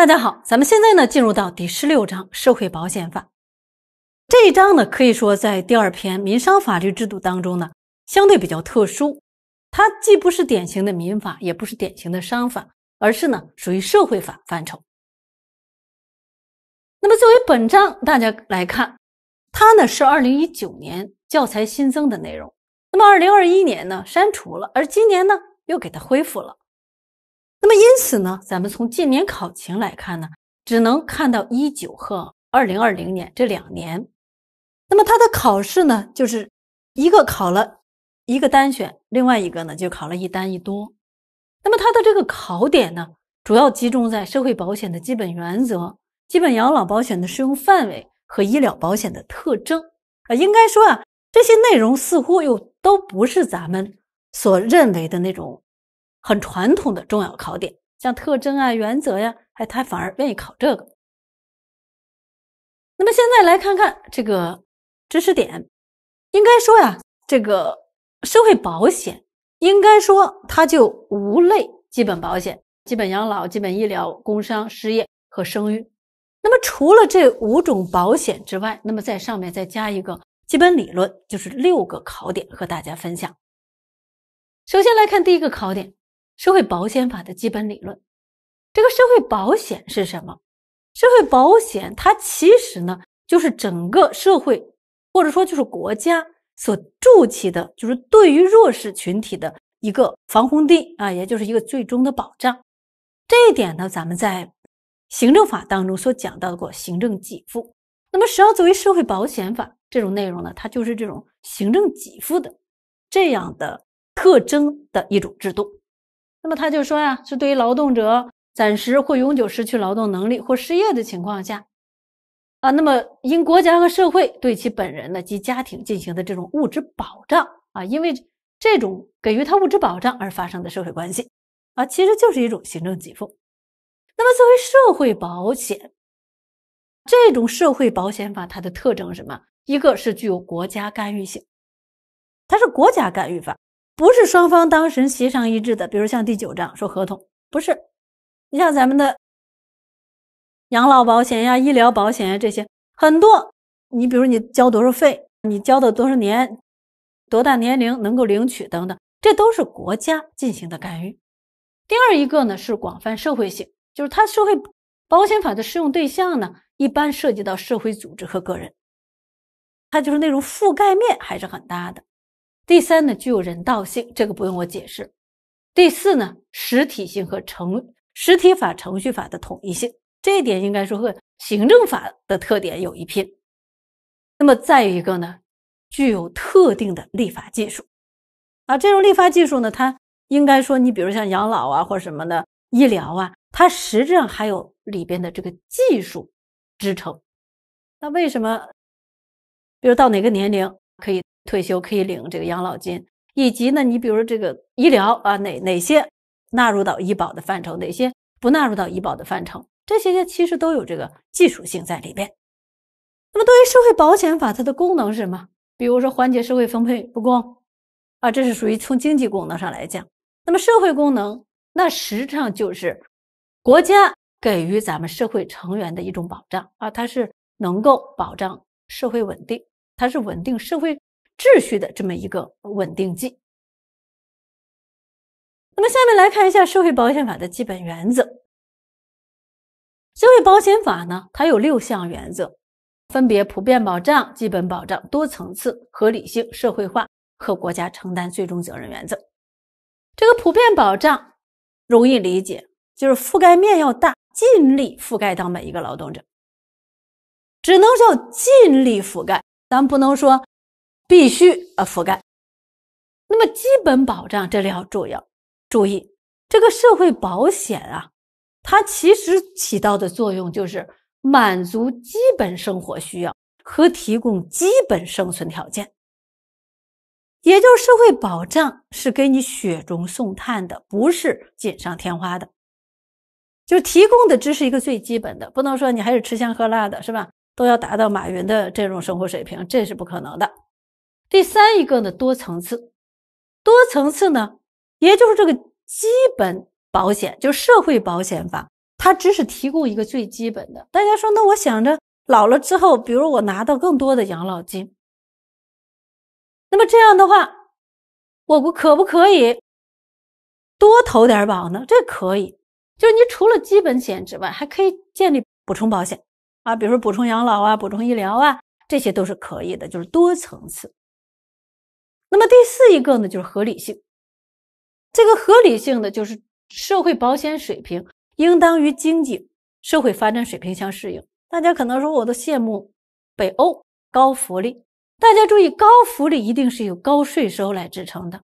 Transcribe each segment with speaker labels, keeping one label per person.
Speaker 1: 大家好，咱们现在呢进入到第十六章社会保险法这一章呢，可以说在第二篇民商法律制度当中呢，相对比较特殊，它既不是典型的民法，也不是典型的商法，而是呢属于社会法范畴。那么作为本章，大家来看，它呢是二零一九年教材新增的内容，那么二零二一年呢删除了，而今年呢又给它恢复了。那么，因此呢，咱们从近年考情来看呢，只能看到一九和二零二零年这两年。那么，它的考试呢，就是一个考了一个单选，另外一个呢就考了一单一多。那么，它的这个考点呢，主要集中在社会保险的基本原则、基本养老保险的适用范围和医疗保险的特征。啊，应该说啊，这些内容似乎又都不是咱们所认为的那种。很传统的重要考点，像特征啊、原则呀，哎，他反而愿意考这个。那么现在来看看这个知识点，应该说呀，这个社会保险应该说它就五类：基本保险、基本养老、基本医疗、工伤、失业和生育。那么除了这五种保险之外，那么在上面再加一个基本理论，就是六个考点和大家分享。首先来看第一个考点。社会保险法的基本理论，这个社会保险是什么？社会保险它其实呢，就是整个社会或者说就是国家所筑起的，就是对于弱势群体的一个防洪堤啊，也就是一个最终的保障。这一点呢，咱们在行政法当中所讲到过行政给付。那么实际上，作为社会保险法这种内容呢，它就是这种行政给付的这样的特征的一种制度。那么他就说呀，是对于劳动者暂时或永久失去劳动能力或失业的情况下，啊，那么因国家和社会对其本人呢及家庭进行的这种物质保障啊，因为这种给予他物质保障而发生的社会关系啊，其实就是一种行政给付。那么作为社会保险，这种社会保险法它的特征是什么？一个是具有国家干预性，它是国家干预法。不是双方当事人协商一致的，比如像第九章说合同不是，你像咱们的养老保险呀、医疗保险呀这些，很多你比如你交多少费，你交的多少年，多大年龄能够领取等等，这都是国家进行的干预。第二一个呢是广泛社会性，就是它社会保险法的适用对象呢一般涉及到社会组织和个人，它就是那种覆盖面还是很大的。第三呢，具有人道性，这个不用我解释。第四呢，实体性和程实体法、程序法的统一性，这一点应该说和行政法的特点有一拼。那么再有一个呢，具有特定的立法技术啊，这种立法技术呢，它应该说，你比如像养老啊，或者什么的医疗啊，它实质上还有里边的这个技术支撑。那为什么，比如到哪个年龄可以？退休可以领这个养老金，以及呢，你比如这个医疗啊，哪哪些纳入到医保的范畴，哪些不纳入到医保的范畴，这些其实都有这个技术性在里边。那么，对于社会保险法，它的功能是什么？比如说缓解社会分配不公，啊，这是属于从经济功能上来讲。那么，社会功能，那实际上就是国家给予咱们社会成员的一种保障啊，它是能够保障社会稳定，它是稳定社会。秩序的这么一个稳定剂。那么，下面来看一下社会保险法的基本原则。社会保险法呢，它有六项原则，分别：普遍保障、基本保障、多层次、合理性、社会化和国家承担最终责任原则。这个普遍保障容易理解，就是覆盖面要大，尽力覆盖到每一个劳动者。只能叫尽力覆盖，咱不能说。必须啊覆盖，那么基本保障这里要注意，注意这个社会保险啊，它其实起到的作用就是满足基本生活需要和提供基本生存条件，也就是社会保障是给你雪中送炭的，不是锦上添花的，就提供的只是一个最基本的，不能说你还是吃香喝辣的，是吧？都要达到马云的这种生活水平，这是不可能的。第三一个呢，多层次，多层次呢，也就是这个基本保险，就是社会保险法，它只是提供一个最基本的。大家说，那我想着老了之后，比如我拿到更多的养老金，那么这样的话，我国可不可以多投点保呢？这可以，就是你除了基本险之外，还可以建立补充保险啊，比如说补充养老啊，补充医疗啊，这些都是可以的，就是多层次。那么第四一个呢，就是合理性。这个合理性的就是社会保险水平应当与经济社会发展水平相适应。大家可能说，我都羡慕北欧高福利。大家注意，高福利一定是由高税收来支撑的。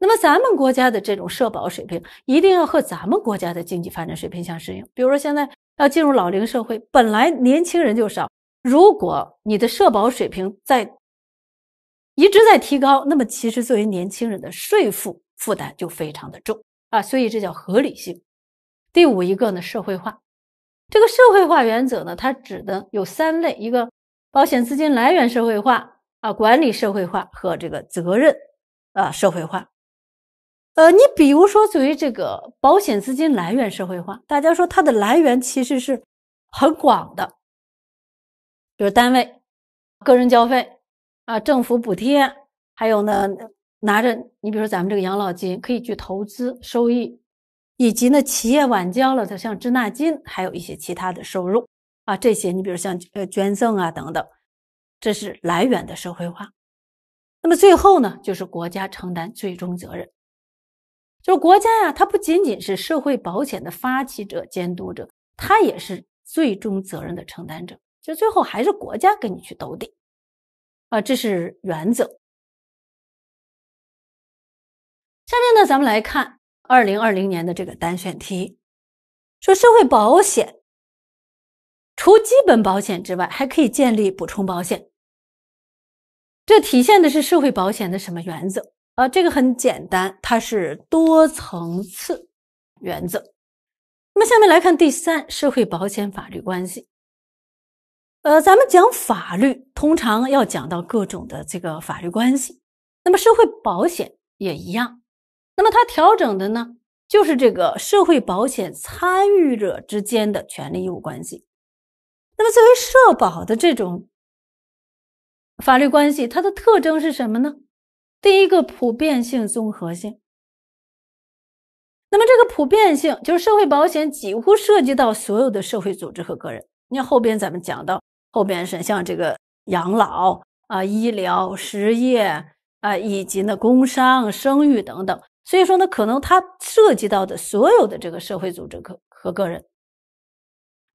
Speaker 1: 那么咱们国家的这种社保水平，一定要和咱们国家的经济发展水平相适应。比如说，现在要进入老龄社会，本来年轻人就少，如果你的社保水平在。一直在提高，那么其实作为年轻人的税负负担就非常的重啊，所以这叫合理性。第五一个呢，社会化。这个社会化原则呢，它指的有三类：一个保险资金来源社会化啊，管理社会化和这个责任啊社会化。呃，你比如说作为这个保险资金来源社会化，大家说它的来源其实是很广的，比如单位、个人交费。啊，政府补贴，还有呢，拿着你比如说咱们这个养老金可以去投资收益，以及呢企业晚交了的像滞纳金，还有一些其他的收入啊，这些你比如像呃捐赠啊等等，这是来源的社会化。那么最后呢，就是国家承担最终责任，就是国家呀，它不仅仅是社会保险的发起者、监督者，它也是最终责任的承担者，就最后还是国家跟你去兜底。啊，这是原则。下面呢，咱们来看二零二零年的这个单选题，说社会保险除基本保险之外，还可以建立补充保险。这体现的是社会保险的什么原则？啊，这个很简单，它是多层次原则。那么，下面来看第三社会保险法律关系。呃，咱们讲法律，通常要讲到各种的这个法律关系。那么社会保险也一样。那么它调整的呢，就是这个社会保险参与者之间的权利义务关系。那么作为社保的这种法律关系，它的特征是什么呢？第一个，普遍性、综合性。那么这个普遍性，就是社会保险几乎涉及到所有的社会组织和个人。你看后边咱们讲到后边是像这个养老啊、医疗、失业啊，以及呢工伤、生育等等。所以说呢，可能它涉及到的所有的这个社会组织和和个人，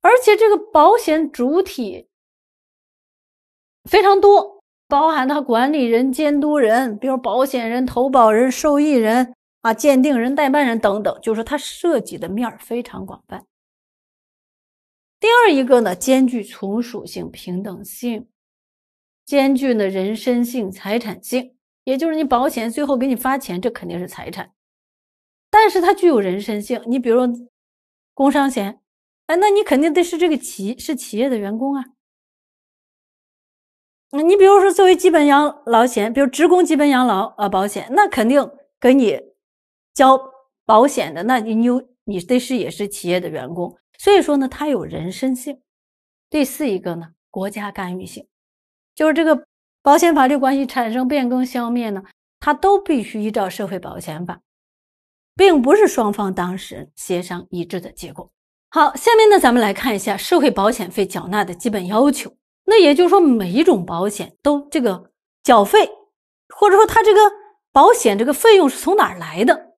Speaker 1: 而且这个保险主体非常多，包含它管理人、监督人，比如保险人、投保人、受益人啊、鉴定人、代办人等等，就是它涉及的面儿非常广泛。第二一个呢，兼具从属性、平等性，兼具呢人身性、财产性，也就是你保险最后给你发钱，这肯定是财产，但是它具有人身性。你比如工伤险，哎，那你肯定得是这个企，是企业的员工啊。那你比如说作为基本养老险，比如职工基本养老啊保险，那肯定给你交保险的，那你你你得是也是企业的员工。所以说呢，它有人身性。第四一个呢，国家干预性，就是这个保险法律关系产生、变更、消灭呢，它都必须依照社会保险法，并不是双方当事人协商一致的结果。好，下面呢，咱们来看一下社会保险费缴纳的基本要求。那也就是说，每一种保险都这个缴费，或者说它这个保险这个费用是从哪来的？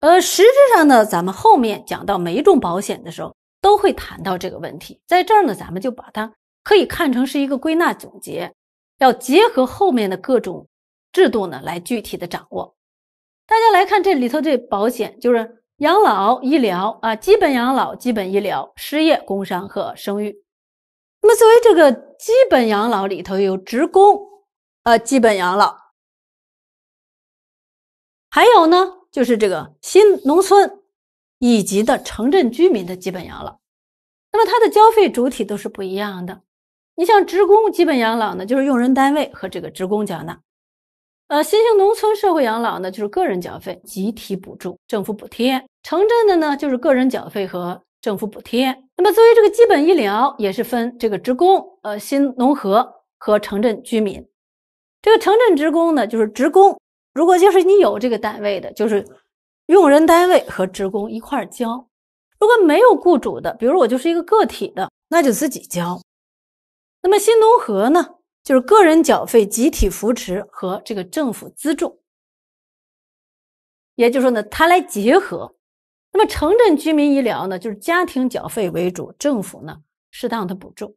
Speaker 1: 呃，实质上呢，咱们后面讲到每一种保险的时候。都会谈到这个问题，在这儿呢，咱们就把它可以看成是一个归纳总结，要结合后面的各种制度呢来具体的掌握。大家来看这里头这保险，就是养老、医疗啊，基本养老、基本医疗、失业、工伤和生育。那么作为这个基本养老里头有职工呃基本养老，还有呢就是这个新农村。以及的城镇居民的基本养老，那么它的交费主体都是不一样的。你像职工基本养老呢，就是用人单位和这个职工缴纳；呃，新型农村社会养老呢，就是个人缴费、集体补助、政府补贴。城镇的呢，就是个人缴费和政府补贴。那么作为这个基本医疗，也是分这个职工、呃新农合和城镇居民。这个城镇职工呢，就是职工，如果就是你有这个单位的，就是。用人单位和职工一块儿交，如果没有雇主的，比如我就是一个个体的，那就自己交。那么新农合呢，就是个人缴费、集体扶持和这个政府资助，也就是说呢，它来结合。那么城镇居民医疗呢，就是家庭缴费为主，政府呢适当的补助。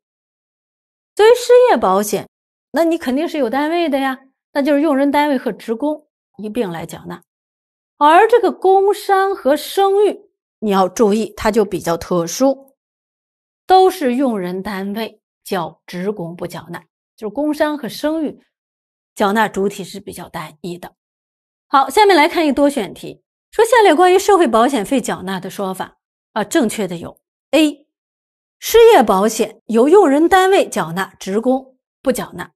Speaker 1: 作为失业保险，那你肯定是有单位的呀，那就是用人单位和职工一并来缴纳。而这个工伤和生育，你要注意，它就比较特殊，都是用人单位缴，职工不缴纳，就是工伤和生育，缴纳主体是比较单一的。好，下面来看一个多选题，说下列关于社会保险费缴纳的说法啊，正确的有：A，失业保险由用人单位缴纳，职工不缴纳。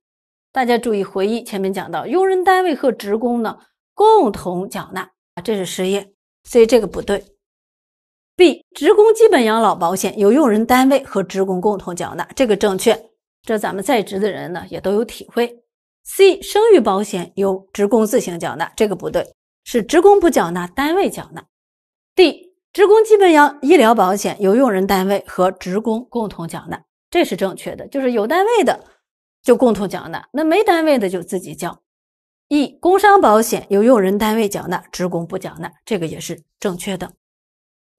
Speaker 1: 大家注意回忆前面讲到，用人单位和职工呢共同缴纳。这是失业，所以这个不对。B. 职工基本养老保险由用人单位和职工共同缴纳，这个正确。这咱们在职的人呢也都有体会。C. 生育保险由职工自行缴纳，这个不对，是职工不缴纳，单位缴纳。D. 职工基本养医疗保险由用人单位和职工共同缴纳，这是正确的，就是有单位的就共同缴纳，那没单位的就自己交。一工伤保险由用人单位缴纳，职工不缴纳，这个也是正确的。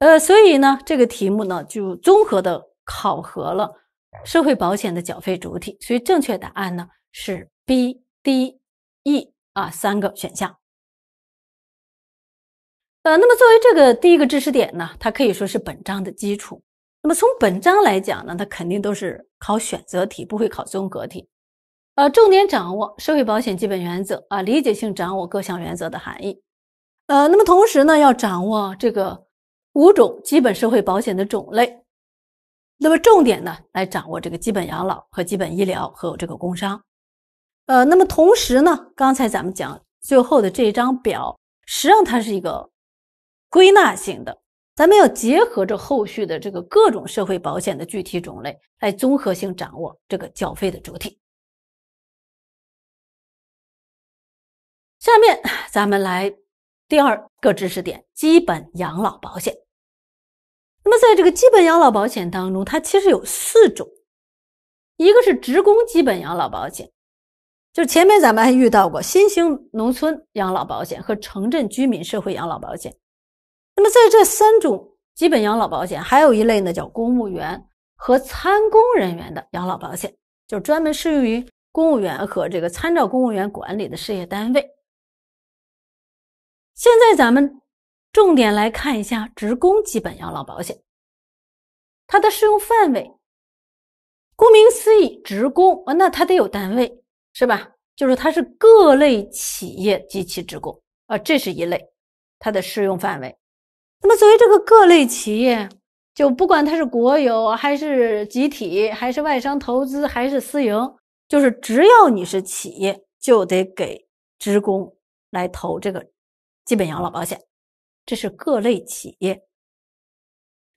Speaker 1: 呃，所以呢，这个题目呢就综合的考核了社会保险的缴费主体，所以正确答案呢是 B、D、E 啊三个选项。呃，那么作为这个第一个知识点呢，它可以说是本章的基础。那么从本章来讲呢，它肯定都是考选择题，不会考综合题。呃，重点掌握社会保险基本原则啊，理解性掌握各项原则的含义。呃，那么同时呢，要掌握这个五种基本社会保险的种类。那么重点呢，来掌握这个基本养老和基本医疗和这个工伤。呃，那么同时呢，刚才咱们讲最后的这一张表，实际上它是一个归纳性的，咱们要结合着后续的这个各种社会保险的具体种类来综合性掌握这个缴费的主体。下面咱们来第二个知识点：基本养老保险。那么，在这个基本养老保险当中，它其实有四种，一个是职工基本养老保险，就前面咱们还遇到过新型农村养老保险和城镇居民社会养老保险。那么，在这三种基本养老保险，还有一类呢，叫公务员和参公人员的养老保险，就专门适用于公务员和这个参照公务员管理的事业单位。现在咱们重点来看一下职工基本养老保险，它的适用范围。顾名思义，职工啊，那他得有单位是吧？就是它是各类企业及其职工啊，这是一类它的适用范围。那么作为这个各类企业，就不管它是国有还是集体，还是外商投资还是私营，就是只要你是企业，就得给职工来投这个。基本养老保险，这是各类企业。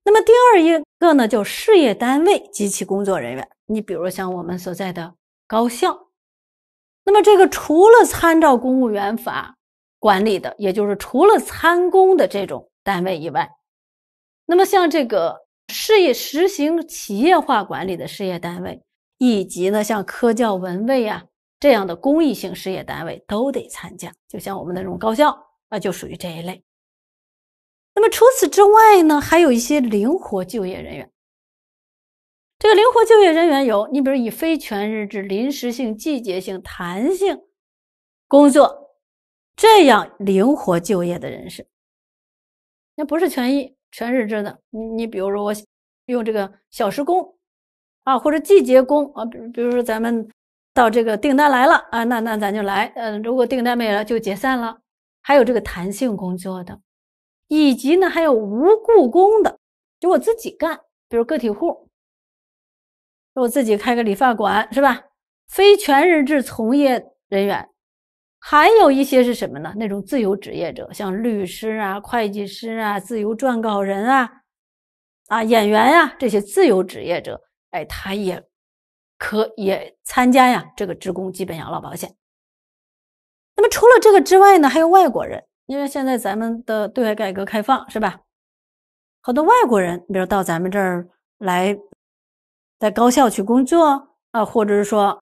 Speaker 1: 那么第二一个呢，就事业单位及其工作人员。你比如像我们所在的高校，那么这个除了参照公务员法管理的，也就是除了参公的这种单位以外，那么像这个事业实行企业化管理的事业单位，以及呢像科教文卫啊这样的公益性事业单位，都得参加。就像我们那种高校。那就属于这一类。那么除此之外呢，还有一些灵活就业人员。这个灵活就业人员有你，比如以非全日制、临时性、季节性、弹性工作这样灵活就业的人士。那不是全一全日制的。你你比如说我用这个小时工啊，或者季节工啊，比比如咱们到这个订单来了啊，那那咱就来。嗯，如果订单没了就解散了。还有这个弹性工作的，以及呢，还有无雇工的，就我自己干，比如个体户，我自己开个理发馆，是吧？非全日制从业人员，还有一些是什么呢？那种自由职业者，像律师啊、会计师啊、自由撰稿人啊，啊，演员呀，这些自由职业者，哎，他也可也参加呀，这个职工基本养老保险。那么除了这个之外呢，还有外国人，因为现在咱们的对外改革开放是吧？好多外国人，比如到咱们这儿来，在高校去工作啊，或者是说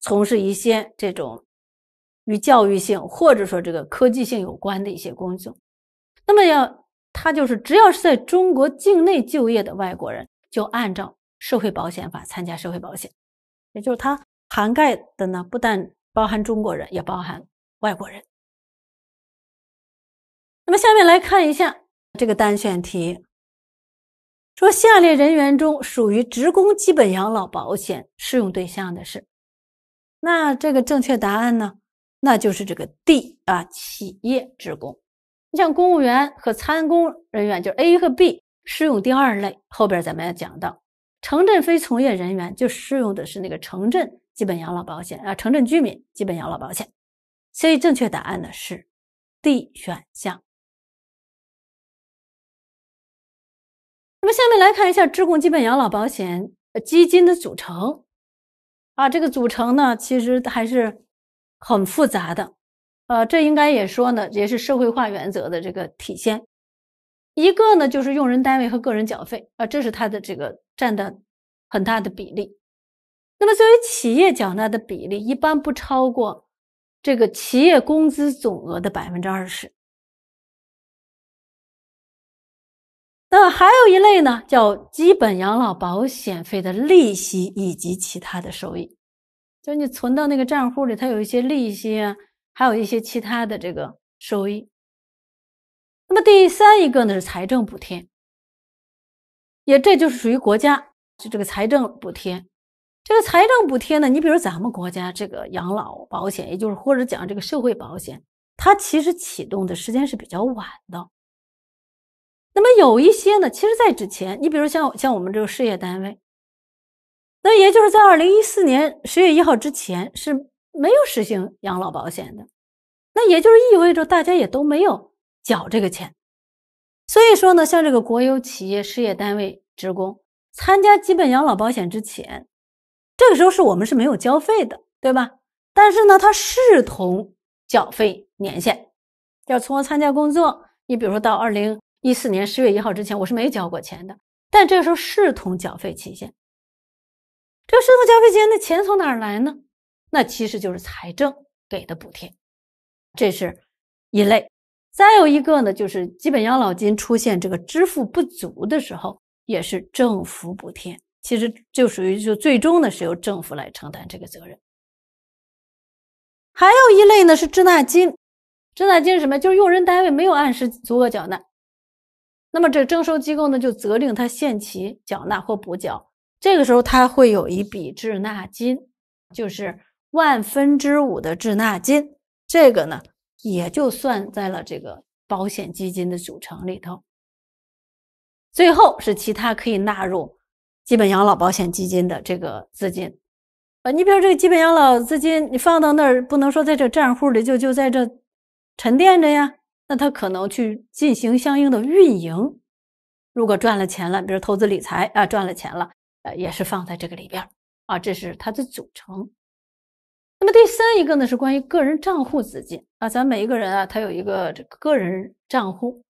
Speaker 1: 从事一些这种与教育性或者说这个科技性有关的一些工作。那么要他就是，只要是在中国境内就业的外国人，就按照社会保险法参加社会保险，也就是它涵盖的呢，不但包含中国人，也包含。外国人。那么，下面来看一下这个单选题。说下列人员中属于职工基本养老保险适用对象的是，那这个正确答案呢？那就是这个 D 啊，企业职工。你像公务员和参公人员，就是 A 和 B 适用第二类。后边咱们要讲到城镇非从业人员，就适用的是那个城镇基本养老保险啊，城镇居民基本养老保险。所以正确答案呢是 D 选项。那么下面来看一下职工基本养老保险基金的组成啊，这个组成呢其实还是很复杂的。呃，这应该也说呢，也是社会化原则的这个体现。一个呢就是用人单位和个人缴费啊，这是它的这个占的很大的比例。那么作为企业缴纳的比例一般不超过。这个企业工资总额的百分之二十。那还有一类呢，叫基本养老保险费的利息以及其他的收益，就是你存到那个账户里，它有一些利息啊，还有一些其他的这个收益。那么第三一个呢是财政补贴，也这就是属于国家，就这个财政补贴。这个财政补贴呢？你比如咱们国家这个养老保险，也就是或者讲这个社会保险，它其实启动的时间是比较晚的。那么有一些呢，其实在之前，你比如像像我们这个事业单位，那也就是在二零一四年十月一号之前是没有实行养老保险的。那也就是意味着大家也都没有缴这个钱。所以说呢，像这个国有企业、事业单位职工参加基本养老保险之前。这个时候是我们是没有交费的，对吧？但是呢，它视同缴费年限，要从我参加工作。你比如说到二零一四年十月一号之前，我是没交过钱的，但这个时候视同缴费期限。这个视同缴费期限，的钱从哪儿来呢？那其实就是财政给的补贴，这是一类。再有一个呢，就是基本养老金出现这个支付不足的时候，也是政府补贴。其实就属于就最终呢是由政府来承担这个责任。还有一类呢是滞纳金，滞纳金是什么？就是用人单位没有按时足额缴纳，那么这征收机构呢就责令他限期缴纳或补缴，这个时候他会有一笔滞纳金，就是万分之五的滞纳金，这个呢也就算在了这个保险基金的组成里头。最后是其他可以纳入。基本养老保险基金的这个资金，啊，你比如这个基本养老资金，你放到那儿不能说在这账户里就就在这沉淀着呀，那他可能去进行相应的运营，如果赚了钱了，比如投资理财啊，赚了钱了，呃，也是放在这个里边啊，这是它的组成。那么第三一个呢是关于个人账户资金啊，咱每一个人啊，他有一个这个个人账户，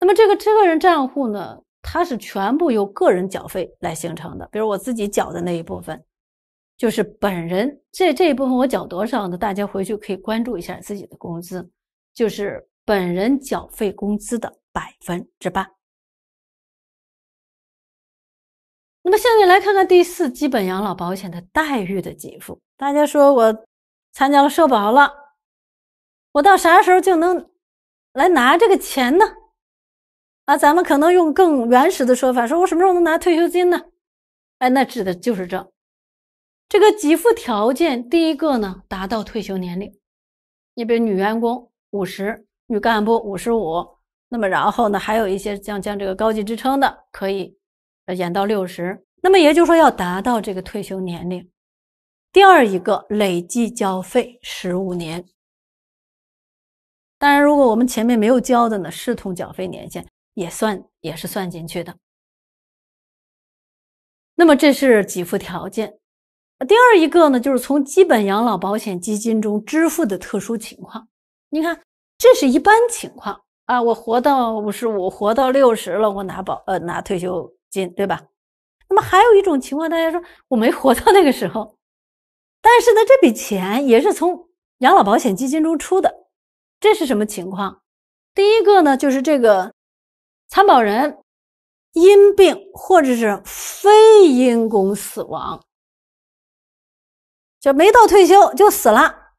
Speaker 1: 那么这个个人账户呢？它是全部由个人缴费来形成的，比如我自己缴的那一部分，就是本人这这一部分我缴多少呢？大家回去可以关注一下自己的工资，就是本人缴费工资的百分之八。那么下面来看看第四基本养老保险的待遇的给付。大家说我参加了社保了，我到啥时候就能来拿这个钱呢？啊，咱们可能用更原始的说法，说我什么时候能拿退休金呢？哎，那指的就是这，这个给付条件，第一个呢，达到退休年龄，你比如女员工五十，女干部五十五，那么然后呢，还有一些像像这个高级职称的可以延到六十。那么也就是说要达到这个退休年龄。第二一个，累计交费十五年。当然，如果我们前面没有交的呢，视同缴费年限。也算也是算进去的。那么这是给付条件。第二一个呢，就是从基本养老保险基金中支付的特殊情况。你看，这是一般情况啊，我活到五十五，活到六十了，我拿保呃拿退休金，对吧？那么还有一种情况，大家说我没活到那个时候，但是呢，这笔钱也是从养老保险基金中出的。这是什么情况？第一个呢，就是这个。参保人因病或者是非因公死亡，就没到退休就死了，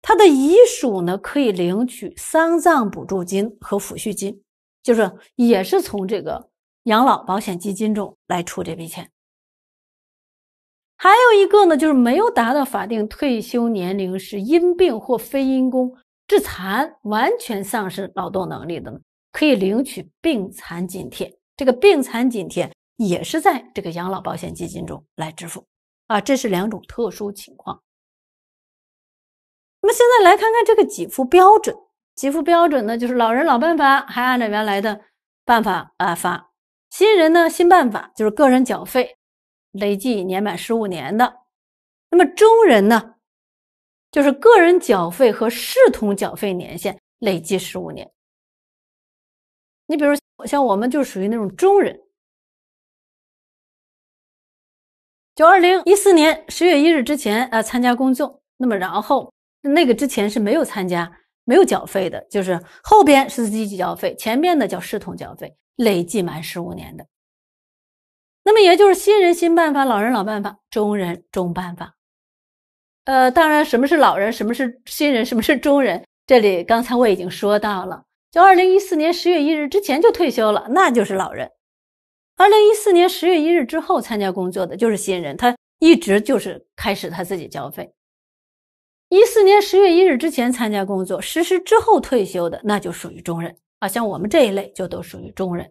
Speaker 1: 他的遗属呢可以领取丧葬补助金和抚恤金，就是也是从这个养老保险基金中来出这笔钱。还有一个呢，就是没有达到法定退休年龄，是因病或非因工致残，完全丧失劳动能力的呢。可以领取病残津贴，这个病残津贴也是在这个养老保险基金中来支付啊，这是两种特殊情况。那么现在来看看这个给付标准，给付标准呢就是老人老办法，还按照原来的办法啊发；新人呢新办法，就是个人缴费累计年满十五年的；那么中人呢，就是个人缴费和视同缴费年限累计十五年。你比如像我们就属于那种中人。九二零一四年十月一日之前呃，参加工作，那么然后那个之前是没有参加、没有缴费的，就是后边是自己缴费，前面的叫视同缴费，累计满十五年的。那么也就是新人新办法，老人老办法，中人中办法。呃，当然什么是老人，什么是新人，什么是中人，这里刚才我已经说到了。就二零一四年十月一日之前就退休了，那就是老人；二零一四年十月一日之后参加工作的就是新人，他一直就是开始他自己交费。一四年十月一日之前参加工作，实施之后退休的，那就属于中人啊。像我们这一类就都属于中人。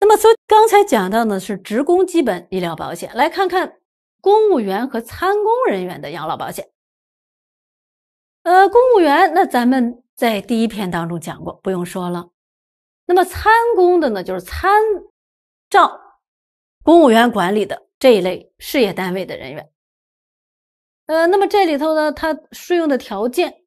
Speaker 1: 那么所刚才讲到的是职工基本医疗保险，来看看公务员和参公人员的养老保险。呃，公务员，那咱们在第一篇当中讲过，不用说了。那么参公的呢，就是参照公务员管理的这一类事业单位的人员。呃，那么这里头呢，它适用的条件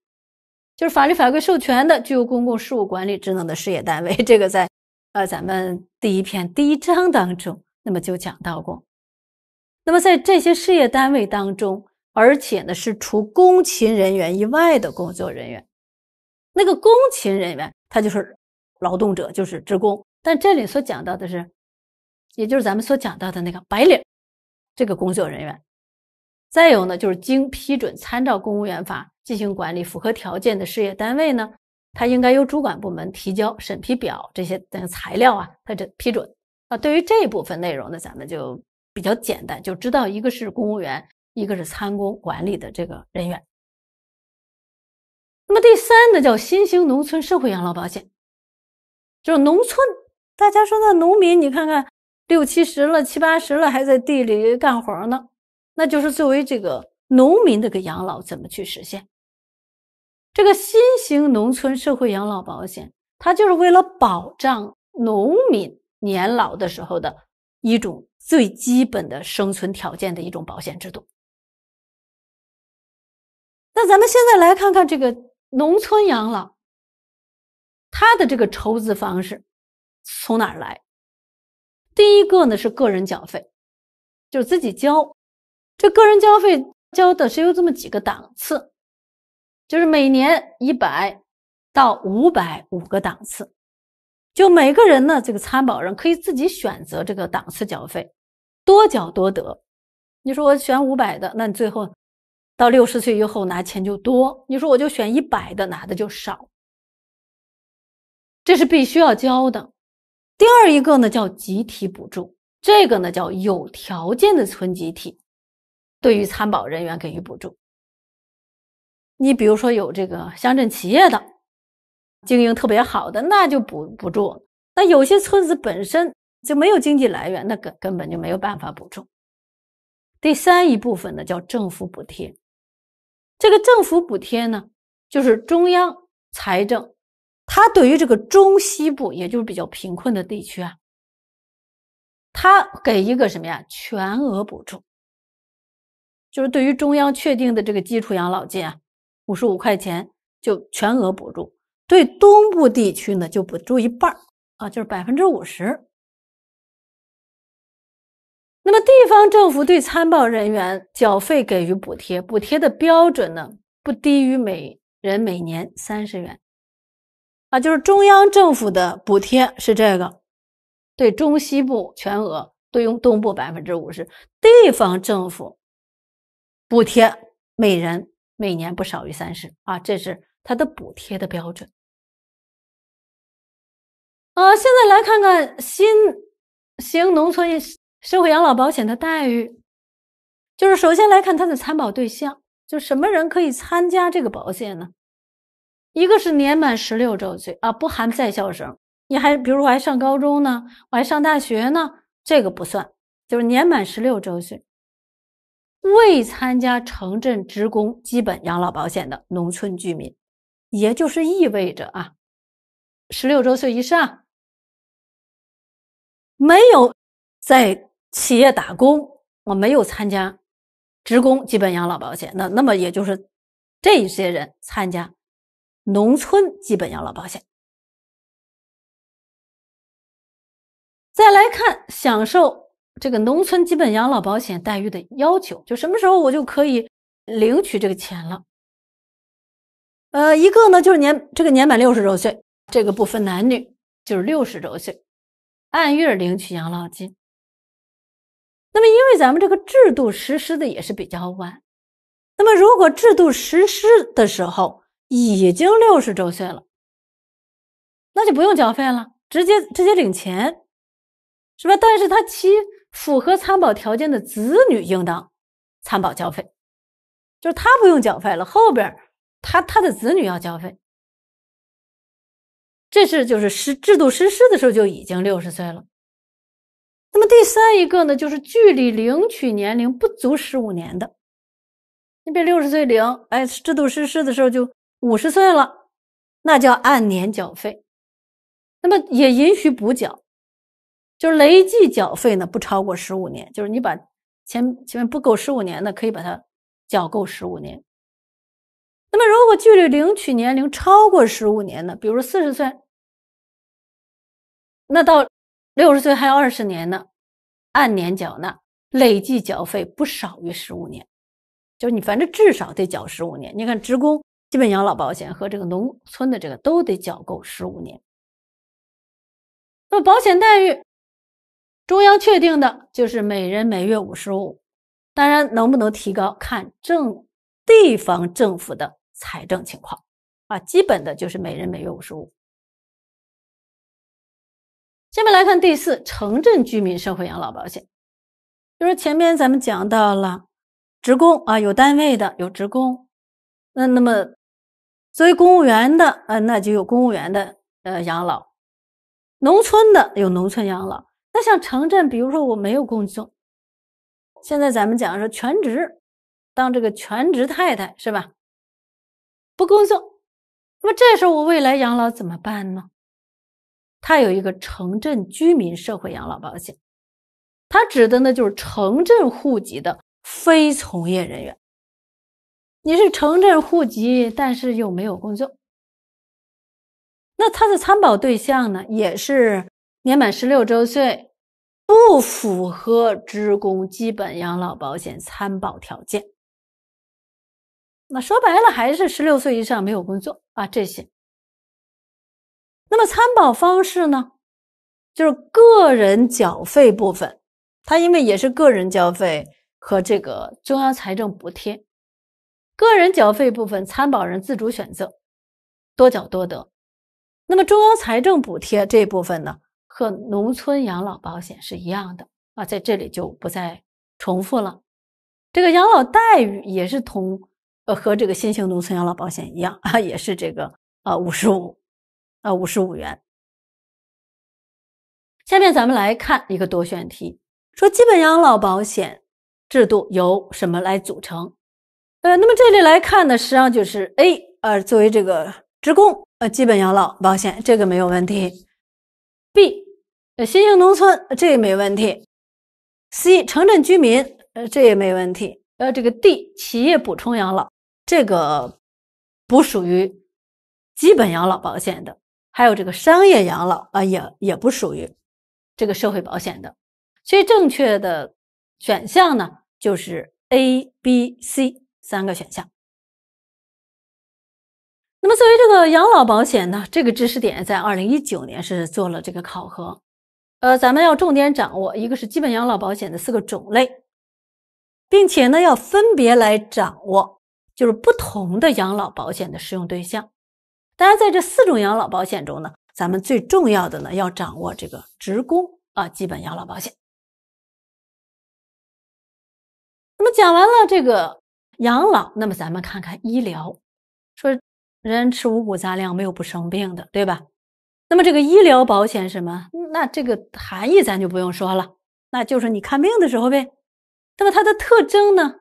Speaker 1: 就是法律法规授权的具有公共事务管理职能的事业单位。这个在呃咱们第一篇第一章当中，那么就讲到过。那么在这些事业单位当中。而且呢，是除工勤人员以外的工作人员。那个工勤人员，他就是劳动者，就是职工。但这里所讲到的是，也就是咱们所讲到的那个白领，这个工作人员。再有呢，就是经批准参照公务员法进行管理、符合条件的事业单位呢，它应该由主管部门提交审批表这些等材料啊，他这批准啊。对于这部分内容呢，咱们就比较简单，就知道一个是公务员。一个是参公管理的这个人员，那么第三呢，叫新型农村社会养老保险，就是农村大家说那农民，你看看六七十了、七八十了，还在地里干活呢，那就是作为这个农民的个养老怎么去实现？这个新型农村社会养老保险，它就是为了保障农民年老的时候的一种最基本的生存条件的一种保险制度。那咱们现在来看看这个农村养老，它的这个筹资方式从哪儿来？第一个呢是个人缴费，就是自己交。这个人缴费交的是有这么几个档次，就是每年一百到五百五个档次，就每个人呢这个参保人可以自己选择这个档次缴费，多缴多得。你说我选五百的，那你最后。到六十岁以后拿钱就多，你说我就选一百的拿的就少，这是必须要交的。第二一个呢叫集体补助，这个呢叫有条件的村集体，对于参保人员给予补助。你比如说有这个乡镇企业的，经营特别好的那就补补助，那有些村子本身就没有经济来源，那根根本就没有办法补助。第三一部分呢叫政府补贴。这个政府补贴呢，就是中央财政，它对于这个中西部，也就是比较贫困的地区啊，它给一个什么呀？全额补助，就是对于中央确定的这个基础养老金啊，五十五块钱就全额补助。对东部地区呢，就补助一半啊，就是百分之五十。那么，地方政府对参保人员缴费给予补贴，补贴的标准呢不低于每人每年三十元，啊，就是中央政府的补贴是这个，对中西部全额，对用东部百分之五十，地方政府补贴每人每年不少于三十，啊，这是它的补贴的标准。呃，现在来看看新型农村。社会养老保险的待遇，就是首先来看它的参保对象，就什么人可以参加这个保险呢？一个是年满十六周岁啊，不含在校生。你还比如我还上高中呢，我还上大学呢，这个不算。就是年满十六周岁，未参加城镇职工基本养老保险的农村居民，也就是意味着啊，十六周岁以上，没有在企业打工，我没有参加职工基本养老保险，那那么也就是这些人参加农村基本养老保险。再来看享受这个农村基本养老保险待遇的要求，就什么时候我就可以领取这个钱了？呃，一个呢就是年这个年满六十周岁，这个不分男女，就是六十周岁，按月领取养老金。那么，因为咱们这个制度实施的也是比较晚，那么如果制度实施的时候已经六十周岁了，那就不用缴费了，直接直接领钱，是吧？但是他其符合参保条件的子女应当参保缴费，就是他不用缴费了，后边他他的子女要缴费，这是就是施制度实施的时候就已经六十岁了。那么第三一个呢，就是距离领取年龄不足十五年的，你比如六十岁领，哎，制度实施的时候就五十岁了，那叫按年缴费，那么也允许补缴，就是累计缴费呢不超过十五年，就是你把前前面不够十五年的可以把它缴够十五年。那么如果距离领取年龄超过十五年的，比如四十岁，那到六十岁还有二十年呢，按年缴纳，累计缴费不少于十五年，就是你反正至少得缴十五年。你看，职工基本养老保险和这个农村的这个都得缴够十五年。那么保险待遇，中央确定的就是每人每月五十五，当然能不能提高，看政地方政府的财政情况啊。基本的就是每人每月五十五。下面来看第四，城镇居民社会养老保险，就是前面咱们讲到了，职工啊有单位的有职工，那那么，作为公务员的啊，那就有公务员的呃养老，农村的有农村养老，那像城镇，比如说我没有工作，现在咱们讲说全职，当这个全职太太是吧？不工作，那么这时候我未来养老怎么办呢？它有一个城镇居民社会养老保险，它指的呢就是城镇户籍的非从业人员。你是城镇户籍，但是又没有工作，那它的参保对象呢，也是年满十六周岁，不符合职工基本养老保险参保条件。那说白了，还是十六岁以上没有工作啊这些。那么参保方式呢，就是个人缴费部分，它因为也是个人缴费和这个中央财政补贴，个人缴费部分参保人自主选择，多缴多得。那么中央财政补贴这部分呢，和农村养老保险是一样的啊，在这里就不再重复了。这个养老待遇也是同呃和这个新型农村养老保险一样啊，也是这个啊五十五。啊，五十五元。下面咱们来看一个多选题，说基本养老保险制度由什么来组成？呃，那么这里来看呢，实际上就是 A 呃，作为这个职工呃，基本养老保险这个没有问题。B 呃，新型农村这也没问题。C 城镇居民呃，这也没问题。呃，这个 D 企业补充养老这个不属于基本养老保险的。还有这个商业养老啊，也也不属于这个社会保险的，所以正确的选项呢就是 A、B、C 三个选项。那么作为这个养老保险呢，这个知识点在二零一九年是做了这个考核，呃，咱们要重点掌握一个是基本养老保险的四个种类，并且呢要分别来掌握，就是不同的养老保险的适用对象。当然，在这四种养老保险中呢，咱们最重要的呢要掌握这个职工啊基本养老保险。那么讲完了这个养老，那么咱们看看医疗，说人吃五谷杂粮，没有不生病的，对吧？那么这个医疗保险什么？那这个含义咱就不用说了，那就是你看病的时候呗。那么它的特征呢，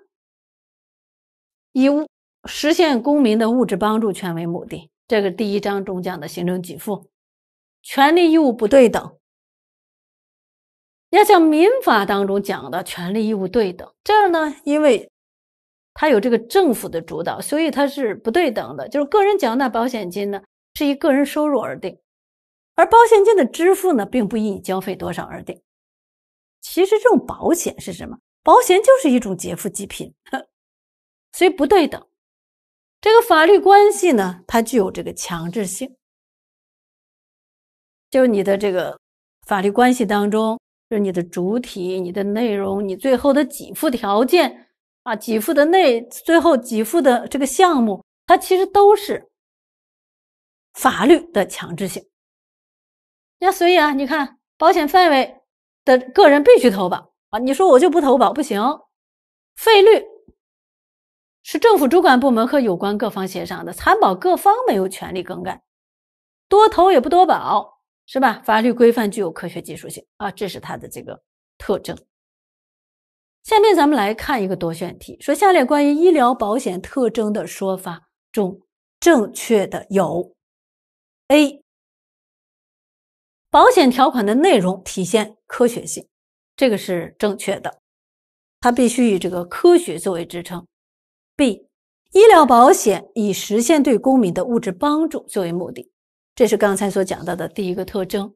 Speaker 1: 以实现公民的物质帮助权为目的。这个第一章中讲的行政给付，权利义务不对等。要像民法当中讲的，权利义务对等。这样呢，因为它有这个政府的主导，所以它是不对等的。就是个人缴纳保险金呢，是以个人收入而定，而保险金的支付呢，并不以你交费多少而定。其实这种保险是什么？保险就是一种劫富济贫，所以不对等。这个法律关系呢，它具有这个强制性，就是你的这个法律关系当中，是你的主体、你的内容、你最后的给付条件啊，给付的内最后给付的这个项目，它其实都是法律的强制性。那所以啊，你看保险范围的个人必须投保啊，你说我就不投保不行，费率。是政府主管部门和有关各方协商的，参保各方没有权利更改，多投也不多保，是吧？法律规范具有科学技术性啊，这是它的这个特征。下面咱们来看一个多选题，说下列关于医疗保险特征的说法中正确的有：A. 保险条款的内容体现科学性，这个是正确的，它必须以这个科学作为支撑。B，医疗保险以实现对公民的物质帮助作为目的，这是刚才所讲到的第一个特征。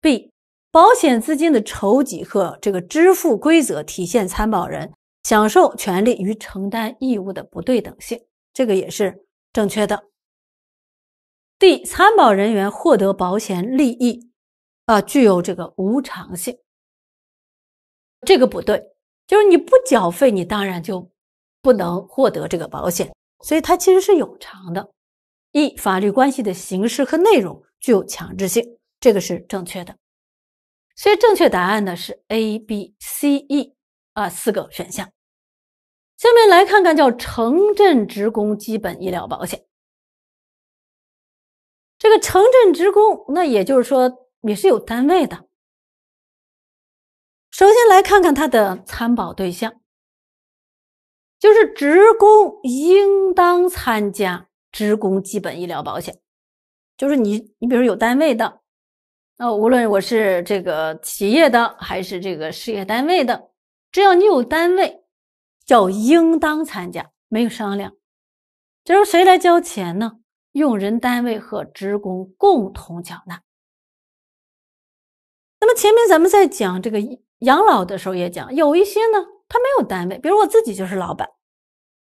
Speaker 1: B，保险资金的筹集和这个支付规则体现参保人享受权利与承担义务的不对等性，这个也是正确的。D，参保人员获得保险利益，啊，具有这个无偿性，这个不对，就是你不缴费，你当然就。不能获得这个保险，所以它其实是有偿的。一法律关系的形式和内容具有强制性，这个是正确的。所以正确答案呢是 A、B、C、E 啊四个选项。下面来看看叫城镇职工基本医疗保险。这个城镇职工，那也就是说也是有单位的。首先来看看它的参保对象。就是职工应当参加职工基本医疗保险，就是你，你比如有单位的，呃，无论我是这个企业的还是这个事业单位的，只要你有单位，叫应当参加，没有商量。这候谁来交钱呢？用人单位和职工共同缴纳。那么前面咱们在讲这个养老的时候也讲，有一些呢他没有单位，比如我自己就是老板。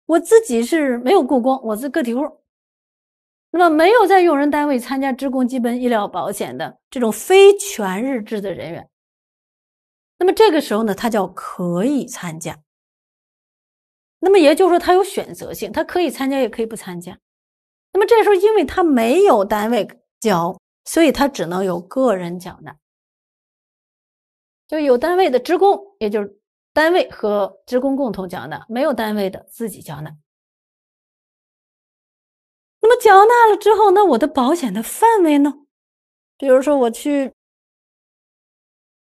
Speaker 1: 我自己是没有雇工，我是个体户，那么没有在用人单位参加职工基本医疗保险的这种非全日制的人员，那么这个时候呢，他叫可以参加。那么也就是说，他有选择性，他可以参加也可以不参加。那么这时候，因为他没有单位交，所以他只能由个人缴纳。就有单位的职工，也就是。单位和职工共同缴纳，没有单位的自己缴纳。那么缴纳了之后，那我的保险的范围呢？比如说我去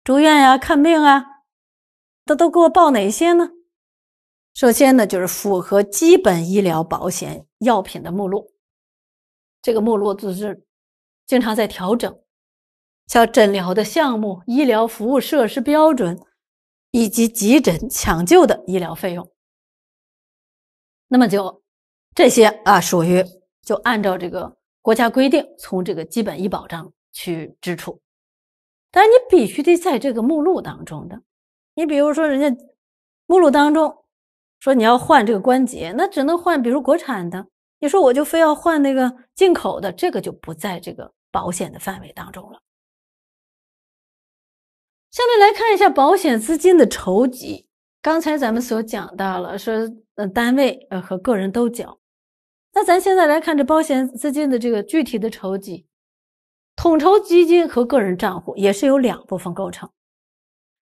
Speaker 1: 住院呀、看病啊，他都给我报哪些呢？首先呢，就是符合基本医疗保险药品的目录，这个目录就是经常在调整，像诊疗的项目、医疗服务设施标准。以及急诊抢救的医疗费用，那么就这些啊，属于就按照这个国家规定从这个基本医保账去支出。但你必须得在这个目录当中的，你比如说人家目录当中说你要换这个关节，那只能换，比如国产的。你说我就非要换那个进口的，这个就不在这个保险的范围当中了。下面来看一下保险资金的筹集。刚才咱们所讲到了，说呃单位呃和个人都缴。那咱现在来看这保险资金的这个具体的筹集，统筹基金和个人账户也是由两部分构成。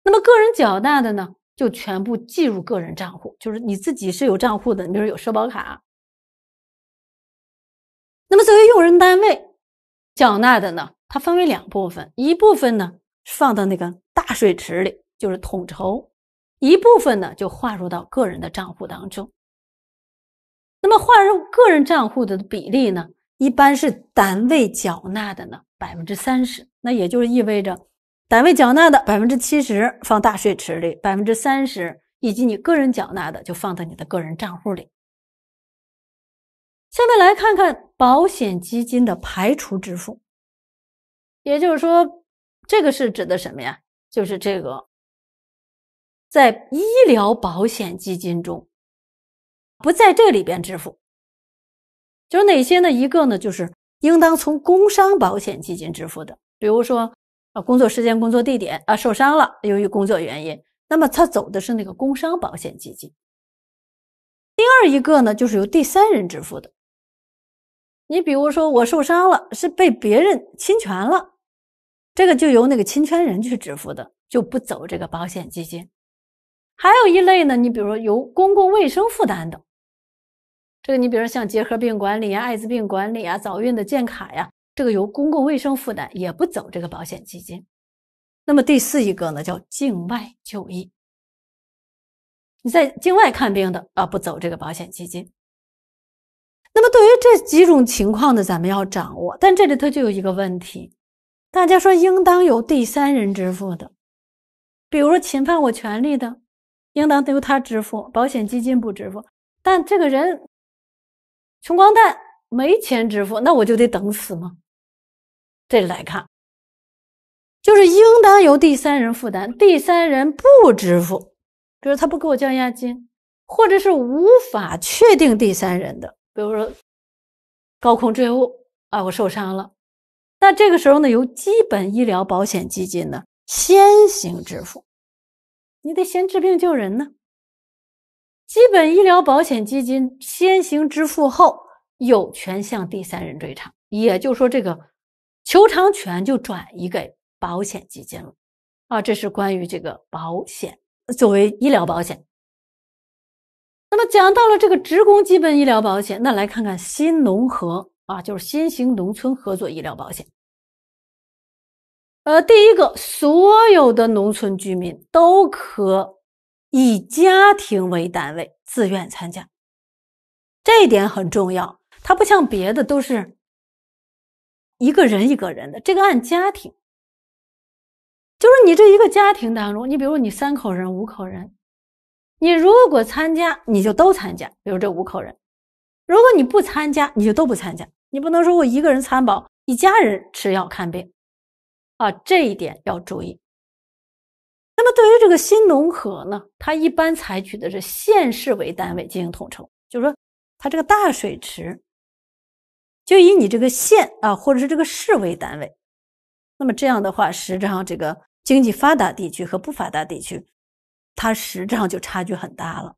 Speaker 1: 那么个人缴纳的呢，就全部计入个人账户，就是你自己是有账户的，你比如有社保卡。那么作为用人单位缴纳的呢，它分为两部分，一部分呢。放到那个大水池里，就是统筹，一部分呢就划入到个人的账户当中。那么划入个人账户的比例呢，一般是单位缴纳的呢百分之三十，那也就是意味着单位缴纳的百分之七十放大水池里，百分之三十以及你个人缴纳的就放到你的个人账户里。下面来看看保险基金的排除支付，也就是说。这个是指的什么呀？就是这个，在医疗保险基金中不在这里边支付，就是哪些呢？一个呢，就是应当从工伤保险基金支付的，比如说啊，工作时间、工作地点啊受伤了，由于工作原因，那么他走的是那个工伤保险基金。第二一个呢，就是由第三人支付的，你比如说我受伤了，是被别人侵权了。这个就由那个侵权人去支付的，就不走这个保险基金。还有一类呢，你比如说由公共卫生负担的，这个你比如说像结核病管理啊、艾滋病管理啊、早孕的建卡呀，这个由公共卫生负担，也不走这个保险基金。那么第四一个呢，叫境外就医，你在境外看病的啊，不走这个保险基金。那么对于这几种情况呢，咱们要掌握。但这里头就有一个问题。大家说，应当由第三人支付的，比如说侵犯我权利的，应当都由他支付，保险基金不支付。但这个人穷光蛋没钱支付，那我就得等死吗？这里来看，就是应当由第三人负担，第三人不支付，比如他不给我交押金，或者是无法确定第三人的，比如说高空坠物啊，我受伤了。那这个时候呢，由基本医疗保险基金呢先行支付，你得先治病救人呢。基本医疗保险基金先行支付后，有权向第三人追偿，也就是说，这个求偿权就转移给保险基金了。啊，这是关于这个保险作为医疗保险。那么讲到了这个职工基本医疗保险，那来看看新农合。啊，就是新型农村合作医疗保险。呃，第一个，所有的农村居民都可以家庭为单位自愿参加，这一点很重要。它不像别的都是一个人一个人的，这个按家庭，就是你这一个家庭当中，你比如你三口人、五口人，你如果参加，你就都参加；，比如这五口人，如果你不参加，你就都不参加。你不能说我一个人参保，一家人吃药看病，啊，这一点要注意。那么对于这个新农合呢，它一般采取的是县市为单位进行统筹，就是说，它这个大水池就以你这个县啊，或者是这个市为单位。那么这样的话，实际上这个经济发达地区和不发达地区，它实际上就差距很大了。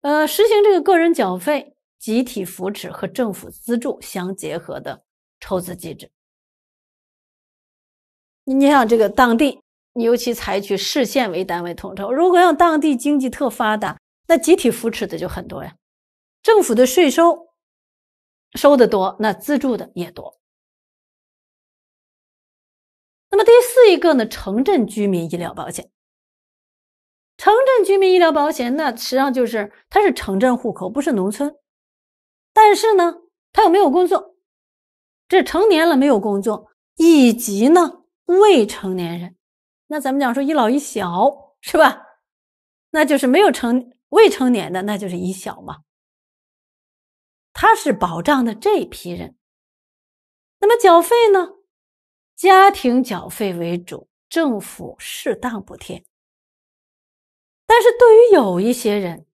Speaker 1: 呃，实行这个个人缴费。集体扶持和政府资助相结合的筹资机制。你像这个当地，尤其采取市县为单位统筹。如果让当地经济特发达，那集体扶持的就很多呀。政府的税收收的多，那资助的也多。那么第四一个呢，城镇居民医疗保险。城镇居民医疗保险，那实际上就是它是城镇户口，不是农村。但是呢，他又没有工作，这成年了没有工作，以及呢未成年人，那咱们讲说一老一小是吧？那就是没有成未成年的，那就是一小嘛。他是保障的这一批人。那么缴费呢，家庭缴费为主，政府适当补贴。但是对于有一些人，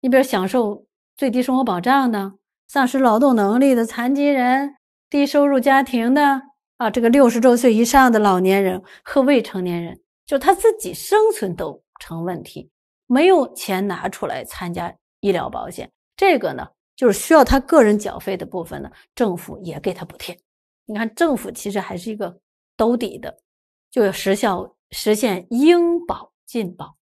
Speaker 1: 你比如享受。最低生活保障的、丧失劳动能力的残疾人、低收入家庭的啊，这个六十周岁以上的老年人和未成年人，就他自己生存都成问题，没有钱拿出来参加医疗保险。这个呢，就是需要他个人缴费的部分呢，政府也给他补贴。你看，政府其实还是一个兜底的，就要实效实现应保尽保。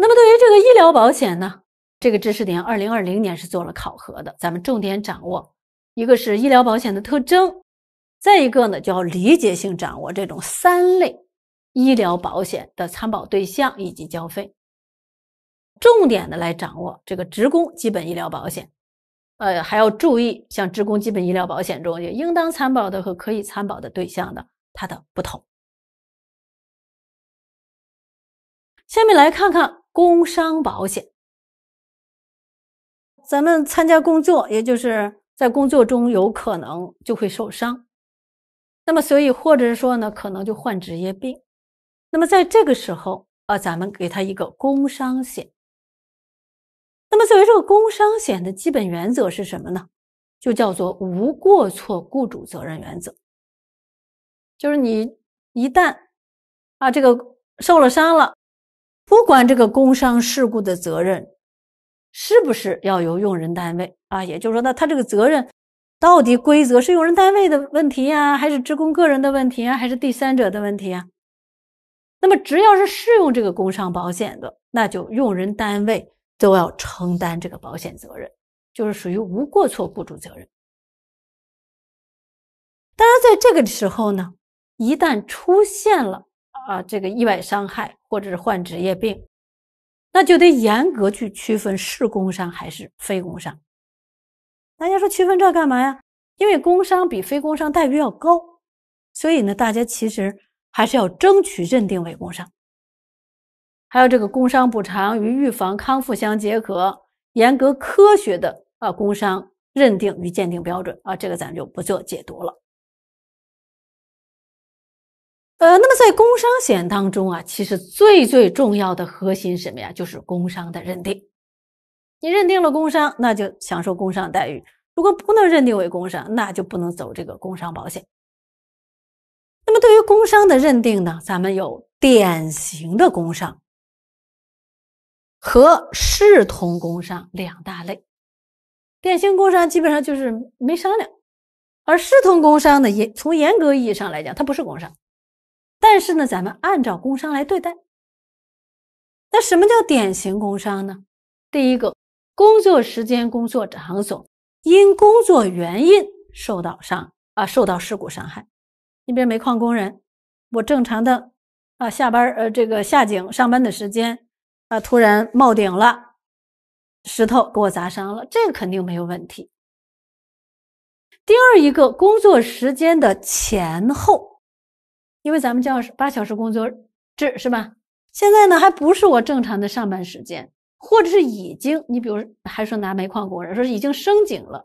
Speaker 1: 那么，对于这个医疗保险呢，这个知识点，二零二零年是做了考核的。咱们重点掌握，一个是医疗保险的特征，再一个呢，就要理解性掌握这种三类医疗保险的参保对象以及交费。重点的来掌握这个职工基本医疗保险，呃，还要注意像职工基本医疗保险中也应当参保的和可以参保的对象的它的不同。下面来看看。工伤保险，咱们参加工作，也就是在工作中有可能就会受伤，那么所以或者是说呢，可能就患职业病，那么在这个时候啊，咱们给他一个工伤险。那么作为这个工伤险的基本原则是什么呢？就叫做无过错雇主责任原则，就是你一旦啊这个受了伤了。不管这个工伤事故的责任是不是要由用人单位啊，也就是说那他这个责任到底规则是用人单位的问题呀，还是职工个人的问题啊，还是第三者的问题啊？那么只要是适用这个工伤保险的，那就用人单位都要承担这个保险责任，就是属于无过错雇主责任。当然，在这个时候呢，一旦出现了啊这个意外伤害。或者是患职业病，那就得严格去区分是工伤还是非工伤。大家说区分这干嘛呀？因为工伤比非工伤待遇要高，所以呢，大家其实还是要争取认定为工伤。还有这个工伤补偿与预防康复相结合，严格科学的啊工伤认定与鉴定标准啊，这个咱就不做解读了。呃，那么在工伤险当中啊，其实最最重要的核心什么呀？就是工伤的认定。你认定了工伤，那就享受工伤待遇；如果不能认定为工伤，那就不能走这个工伤保险。那么对于工伤的认定呢，咱们有典型的工伤和视同工伤两大类。典型工伤基本上就是没商量，而视同工伤呢，也从严格意义上来讲，它不是工伤。但是呢，咱们按照工伤来对待。那什么叫典型工伤呢？第一个，工作时间、工作场所，因工作原因受到伤啊，受到事故伤害。你比如煤矿工人，我正常的啊下班呃这个下井上班的时间啊，突然冒顶了，石头给我砸伤了，这个肯定没有问题。第二一个，工作时间的前后。因为咱们叫八小时工作制是吧？现在呢还不是我正常的上班时间，或者是已经你比如还说拿煤矿工人说已经升井了，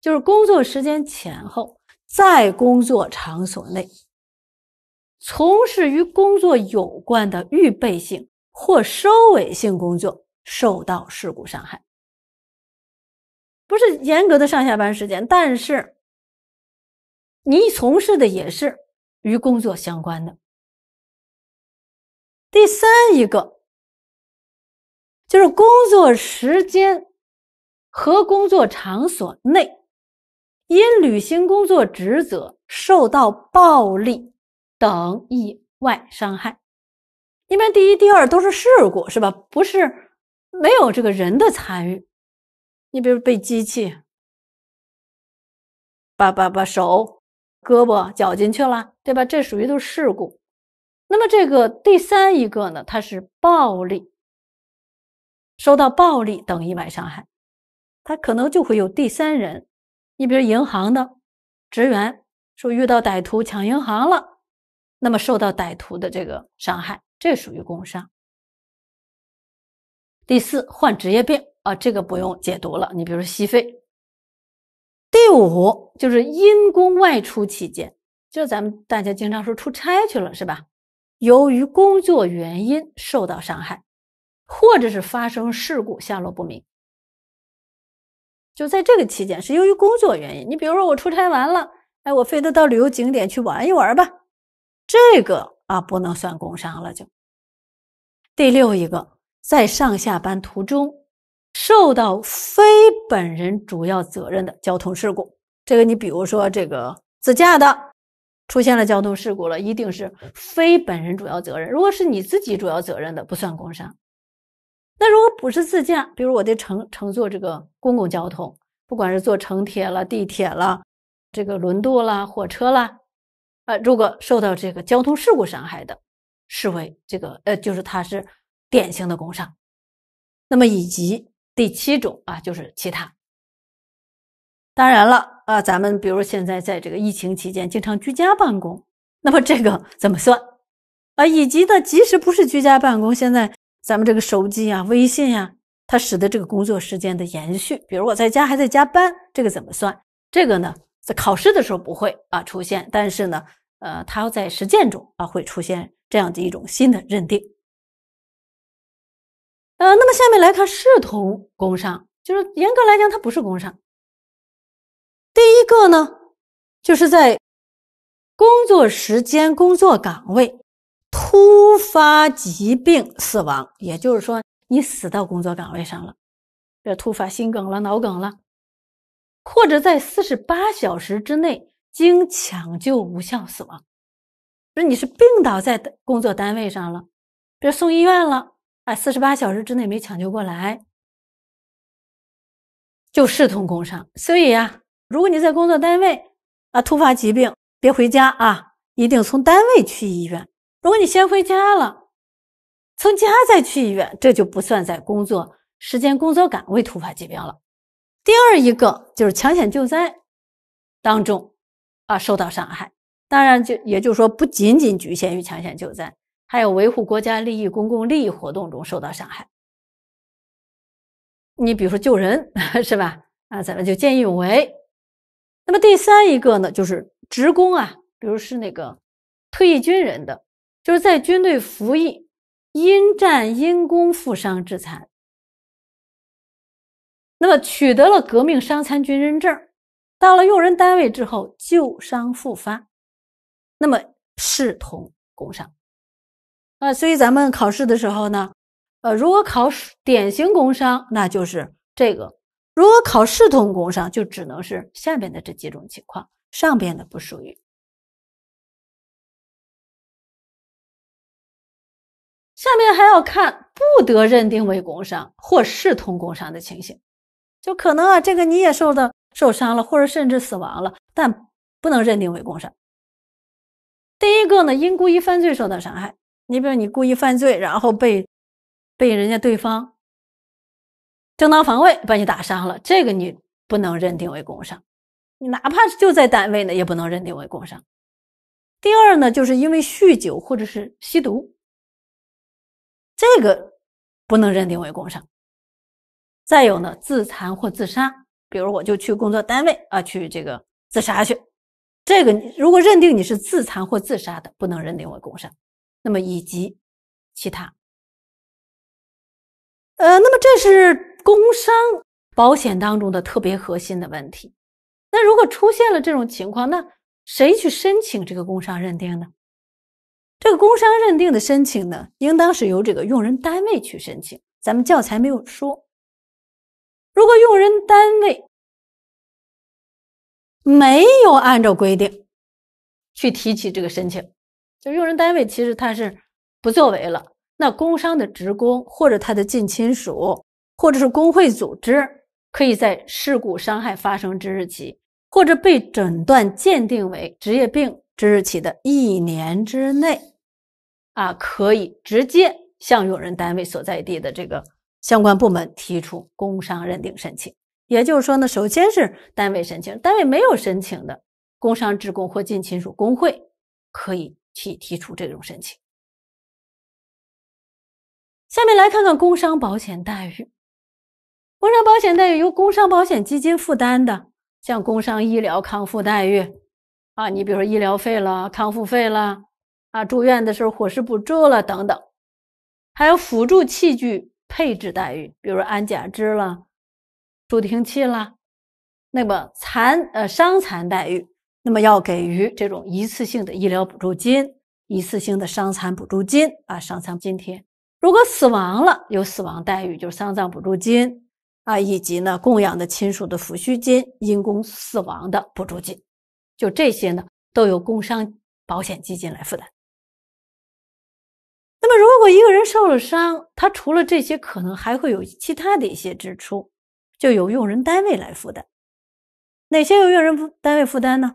Speaker 1: 就是工作时间前后在工作场所内从事与工作有关的预备性或收尾性工作受到事故伤害，不是严格的上下班时间，但是你从事的也是。与工作相关的第三一个就是工作时间和工作场所内因履行工作职责受到暴力等意外伤害。一般第一、第二都是事故，是吧？不是没有这个人的参与。你比如被机器把把把手、胳膊绞进去了。对吧？这属于都是事故。那么这个第三一个呢，它是暴力，受到暴力等意外伤害，他可能就会有第三人。你比如银行的职员说遇到歹徒抢银行了，那么受到歹徒的这个伤害，这属于工伤。第四，患职业病啊，这个不用解读了。你比如吸肺。第五，就是因公外出期间。就咱们大家经常说出差去了是吧？由于工作原因受到伤害，或者是发生事故下落不明，就在这个期间是由于工作原因。你比如说我出差完了，哎，我非得到旅游景点去玩一玩吧，这个啊不能算工伤了。就第六一个，在上下班途中受到非本人主要责任的交通事故，这个你比如说这个自驾的。出现了交通事故了，一定是非本人主要责任。如果是你自己主要责任的，不算工伤。那如果不是自驾，比如我得乘乘坐这个公共交通，不管是坐城铁了、地铁了、这个轮渡啦、火车啦，啊，如果受到这个交通事故伤害的，视为这个呃，就是它是典型的工伤。那么以及第七种啊，就是其他。当然了啊，咱们比如现在在这个疫情期间，经常居家办公，那么这个怎么算啊？以及呢，即使不是居家办公，现在咱们这个手机啊、微信呀，它使得这个工作时间的延续。比如我在家还在加班，这个怎么算？这个呢，在考试的时候不会啊出现，但是呢，呃，它在实践中啊会出现这样的一种新的认定。呃，那么下面来看视同工伤，就是严格来讲，它不是工伤。第一个呢，就是在工作时间、工作岗位突发疾病死亡，也就是说你死到工作岗位上了，这突发心梗了、脑梗了，或者在四十八小时之内经抢救无效死亡，说你是病倒在工作单位上了，比如送医院了，哎，四十八小时之内没抢救过来，就视同工伤。所以呀。如果你在工作单位啊，突发疾病，别回家啊，一定从单位去医院。如果你先回家了，从家再去医院，这就不算在工作时间、工作岗位突发疾病了。第二一个就是抢险救灾当中啊，受到伤害。当然，就也就是说，不仅仅局限于抢险救灾，还有维护国家利益、公共利益活动中受到伤害。你比如说救人 是吧？啊，咱们就见义勇为。那么第三一个呢，就是职工啊，比如是那个退役军人的，就是在军队服役，因战因公负伤致残，那么取得了革命伤残军人证，到了用人单位之后旧伤复发，那么视同工伤。啊，所以咱们考试的时候呢，呃，如果考典型工伤，那就是这个。如果考试通工伤，就只能是下边的这几种情况，上边的不属于。下面还要看不得认定为工伤或视同工伤的情形，就可能啊，这个你也受到受伤了，或者甚至死亡了，但不能认定为工伤。第一个呢，因故意犯罪受到伤害，你比如你故意犯罪，然后被被人家对方。正当防卫把你打伤了，这个你不能认定为工伤，你哪怕就在单位呢，也不能认定为工伤。第二呢，就是因为酗酒或者是吸毒，这个不能认定为工伤。再有呢，自残或自杀，比如我就去工作单位啊，去这个自杀去，这个如果认定你是自残或自杀的，不能认定为工伤。那么以及其他，呃，那么这是。工伤保险当中的特别核心的问题，那如果出现了这种情况，那谁去申请这个工伤认定呢？这个工伤认定的申请呢，应当是由这个用人单位去申请。咱们教材没有说，如果用人单位没有按照规定去提起这个申请，就用人单位其实他是不作为了。那工伤的职工或者他的近亲属。或者是工会组织，可以在事故伤害发生之日起，或者被诊断鉴定为职业病之日起的一年之内，啊，可以直接向用人单位所在地的这个相关部门提出工伤认定申请。也就是说呢，首先是单位申请，单位没有申请的，工伤职工或近亲属工会可以去提出这种申请。下面来看看工伤保险待遇。工伤保险待遇由工伤保险基金负担的，像工伤医疗康复待遇，啊，你比如说医疗费了、康复费了，啊，住院的时候伙食补助了等等，还有辅助器具配置待遇，比如安假肢了、助听器了。那么残呃伤残待遇，那么要给予这种一次性的医疗补助金、一次性的伤残补助金啊，伤残津贴。如果死亡了，有死亡待遇，就是丧葬补助金。啊，以及呢，供养的亲属的抚恤金、因公死亡的补助金，就这些呢，都由工伤保险基金来负担。那么，如果一个人受了伤，他除了这些，可能还会有其他的一些支出，就由用人单位来负担。哪些由用人单位负担呢？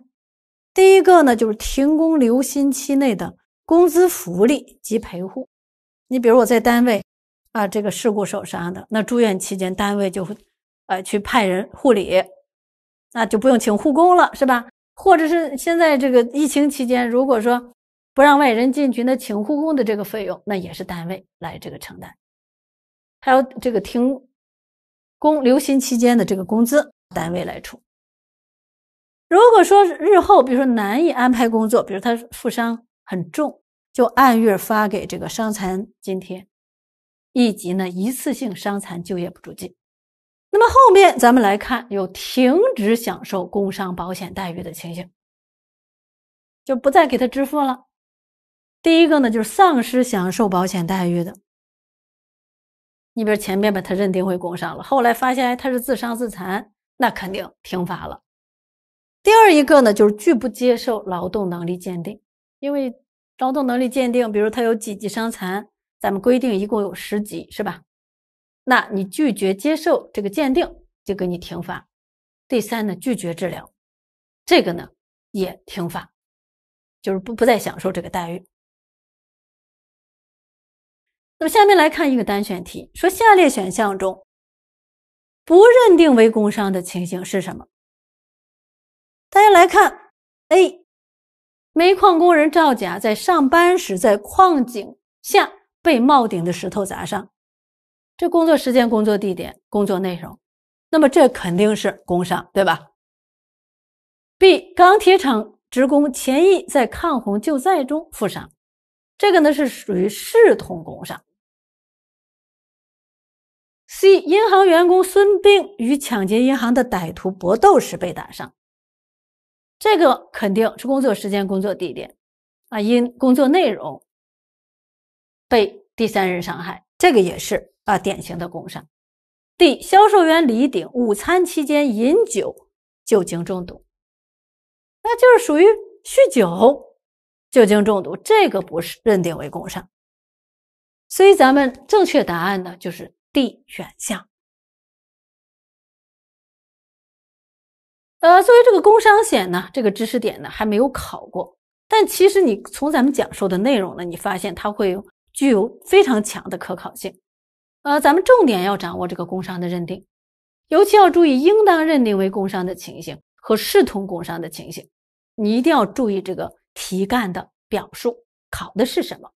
Speaker 1: 第一个呢，就是停工留薪期内的工资、福利及陪护。你比如我在单位。啊，这个事故受伤的那住院期间，单位就，会呃，去派人护理，那就不用请护工了，是吧？或者是现在这个疫情期间，如果说不让外人进去，那请护工的这个费用，那也是单位来这个承担。还有这个停工留薪期间的这个工资，单位来出。如果说日后，比如说难以安排工作，比如他负伤很重，就按月发给这个伤残津贴。以及呢，一次性伤残就业补助金。那么后面咱们来看，有停止享受工伤保险待遇的情形，就不再给他支付了。第一个呢，就是丧失享受保险待遇的，你比如前面把他认定为工伤了，后来发现他是自伤自残，那肯定停发了。第二一个呢，就是拒不接受劳动能力鉴定，因为劳动能力鉴定，比如他有几级伤残。咱们规定一共有十级，是吧？那你拒绝接受这个鉴定，就给你停发。第三呢，拒绝治疗，这个呢也停发，就是不不再享受这个待遇。那么下面来看一个单选题，说下列选项中不认定为工伤的情形是什么？大家来看，A，煤矿工人赵甲在上班时在矿井下。被冒顶的石头砸伤，这工作时间、工作地点、工作内容，那么这肯定是工伤，对吧？B 钢铁厂职工钱毅在抗洪救灾中负伤，这个呢是属于视同工伤。C 银行员工孙兵与抢劫银行的歹徒搏斗时被打伤，这个肯定是工作时间、工作地点啊，因工作内容。被第三人伤害，这个也是啊，典型的工伤。D 销售员李鼎午餐期间饮酒，酒精中毒，那就是属于酗酒、酒精中毒，这个不是认定为工伤。所以咱们正确答案呢就是 D 选项。呃，作为这个工伤险呢，这个知识点呢还没有考过，但其实你从咱们讲授的内容呢，你发现它会。有具有非常强的可考性，呃，咱们重点要掌握这个工伤的认定，尤其要注意应当认定为工伤的情形和视同工伤的情形。你一定要注意这个题干的表述，考的是什么？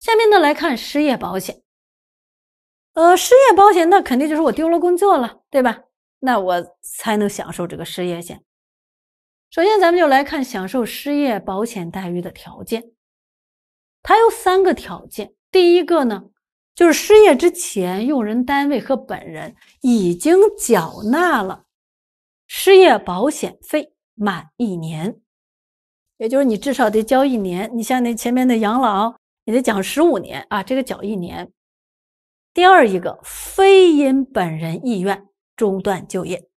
Speaker 1: 下面呢来看失业保险，呃，失业保险那肯定就是我丢了工作了，对吧？那我才能享受这个失业险。首先，咱们就来看享受失业保险待遇的条件。它有三个条件，第一个呢，就是失业之前，用人单位和本人已经缴纳了失业保险费满一年，也就是你至少得交一年。你像那前面的养老，你得缴十五年啊，这个缴一年。第二一个，非因本人意愿中断就业，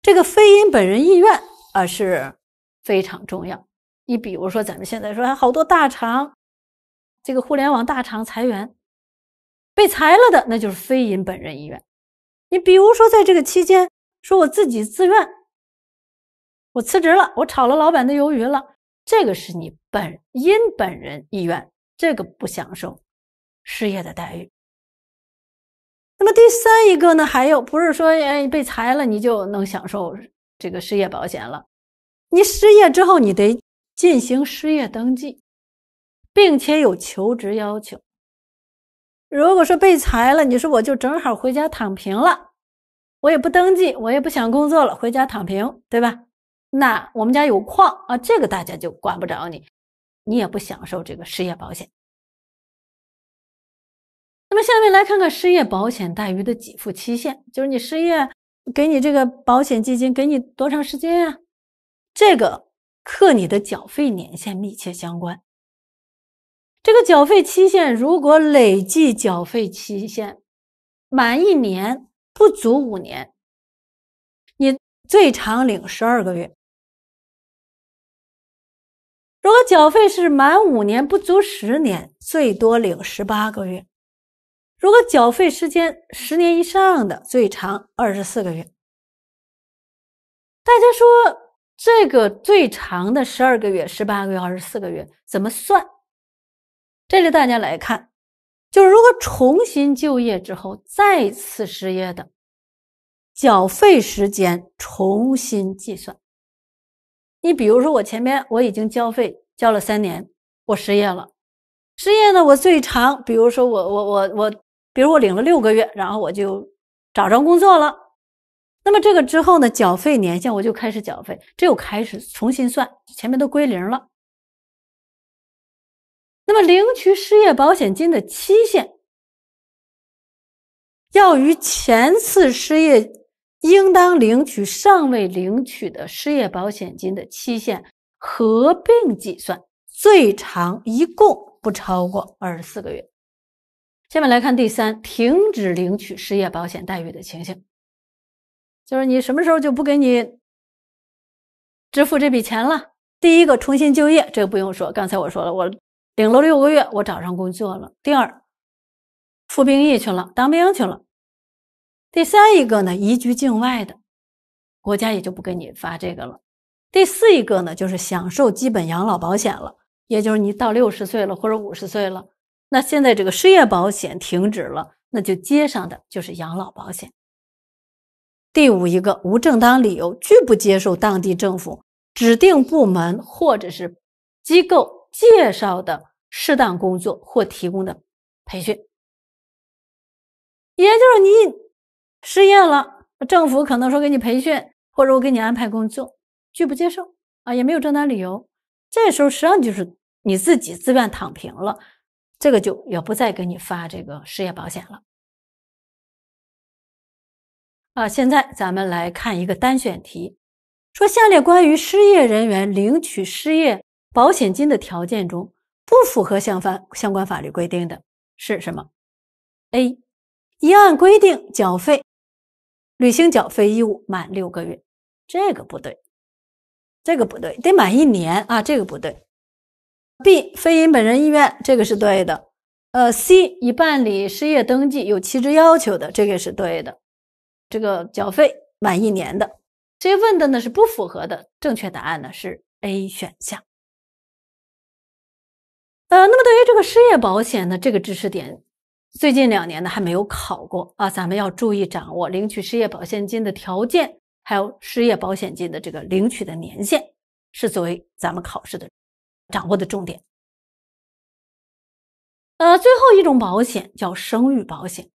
Speaker 1: 这个非因本人意愿啊是非常重要。你比如说，咱们现在说好多大厂。这个互联网大厂裁员，被裁了的那就是非因本人意愿。你比如说，在这个期间，说我自己自愿，我辞职了，我炒了老板的鱿鱼了，这个是你本因本人意愿，这个不享受失业的待遇。那么第三一个呢，还有不是说哎被裁了你就能享受这个失业保险了，你失业之后你得进行失业登记。并且有求职要求。如果说被裁了，你说我就正好回家躺平了，我也不登记，我也不想工作了，回家躺平，对吧？那我们家有矿啊，这个大家就管不着你，你也不享受这个失业保险。那么下面来看看失业保险待遇的给付期限，就是你失业给你这个保险基金给你多长时间啊？这个和你的缴费年限密切相关。这个缴费期限，如果累计缴费期限满一年不足五年，你最长领十二个月；如果缴费是满五年不足十年，最多领十八个月；如果缴费时间十年以上的，最长二十四个月。大家说这个最长的十二个月、十八个月、二十四个月怎么算？这里大家来看，就是如果重新就业之后再次失业的，缴费时间重新计算。你比如说我前面我已经交费交了三年，我失业了，失业呢我最长，比如说我我我我，比如我领了六个月，然后我就找着工作了。那么这个之后呢，缴费年限我就开始缴费，这又开始重新算，前面都归零了。那么，领取失业保险金的期限要与前次失业应当领取尚未领取的失业保险金的期限合并计算，最长一共不超过二十四个月。下面来看第三，停止领取失业保险待遇的情形，就是你什么时候就不给你支付这笔钱了？第一个，重新就业，这个不用说，刚才我说了，我。顶了六个月，我找上工作了。第二，服兵役去了，当兵去了。第三一个呢，移居境外的国家也就不给你发这个了。第四一个呢，就是享受基本养老保险了，也就是你到六十岁了或者五十岁了，那现在这个失业保险停止了，那就接上的就是养老保险。第五一个，无正当理由拒不接受当地政府指定部门或者是机构。介绍的适当工作或提供的培训，也就是你失业了，政府可能说给你培训，或者我给你安排工作，拒不接受啊，也没有正当理由，这时候实际上就是你自己自愿躺平了，这个就也不再给你发这个失业保险了啊。现在咱们来看一个单选题，说下列关于失业人员领取失业。保险金的条件中不符合相关相关法律规定的是什么？A. 一按规定缴费、履行缴费义务满六个月，这个不对，这个不对，得满一年啊，这个不对。B. 非因本人意愿，这个是对的。呃，C. 已办理失业登记有期职要求的，这个是对的。这个缴费满一年的，这问的呢是不符合的，正确答案呢是 A 选项。呃，那么对于这个失业保险呢，这个知识点最近两年呢还没有考过啊，咱们要注意掌握领取失业保险金的条件，还有失业保险金的这个领取的年限，是作为咱们考试的掌握的重点。呃，最后一种保险叫生育保险，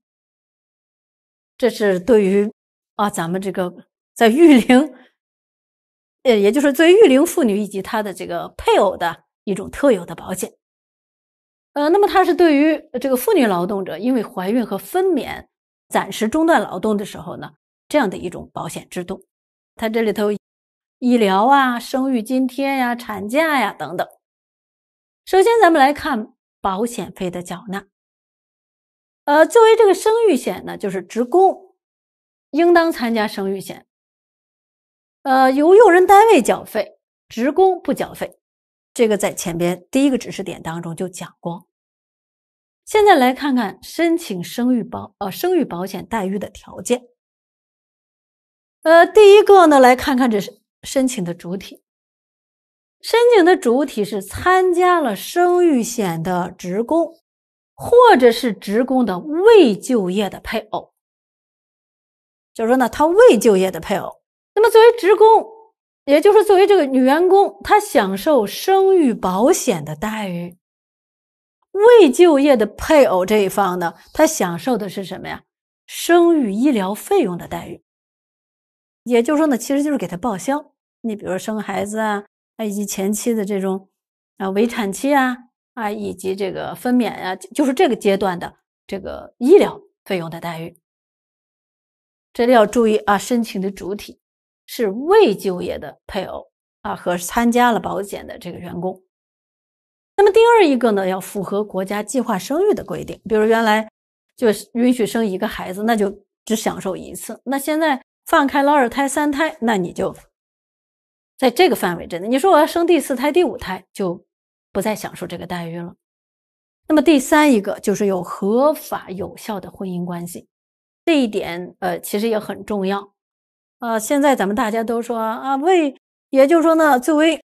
Speaker 1: 这是对于啊咱们这个在育龄，呃，也就是作为育龄妇女以及她的这个配偶的一种特有的保险。呃，那么它是对于这个妇女劳动者，因为怀孕和分娩暂时中断劳动的时候呢，这样的一种保险制度。它这里头医疗啊、生育津贴呀、产假呀等等。首先，咱们来看保险费的缴纳。呃，作为这个生育险呢，就是职工应当参加生育险。呃，由用人单位缴费，职工不缴费。这个在前边第一个知识点当中就讲过，现在来看看申请生育保呃生育保险待遇的条件。呃，第一个呢，来看看这是申请的主体，申请的主体是参加了生育险的职工，或者是职工的未就业的配偶，就是说呢，他未就业的配偶，那么作为职工。也就是作为这个女员工，她享受生育保险的待遇；未就业的配偶这一方呢，他享受的是什么呀？生育医疗费用的待遇。也就是说呢，其实就是给他报销。你比如说生孩子啊，啊以及前期的这种啊围产期啊啊以及这个分娩啊，就是这个阶段的这个医疗费用的待遇。这里要注意啊，申请的主体。是未就业的配偶啊，和参加了保险的这个员工。那么第二一个呢，要符合国家计划生育的规定，比如原来就允许生一个孩子，那就只享受一次。那现在放开了二胎、三胎，那你就在这个范围之内。你说我要生第四胎、第五胎，就不再享受这个待遇了。那么第三一个就是有合法有效的婚姻关系，这一点呃其实也很重要。啊，现在咱们大家都说啊，为，也就是说呢，作为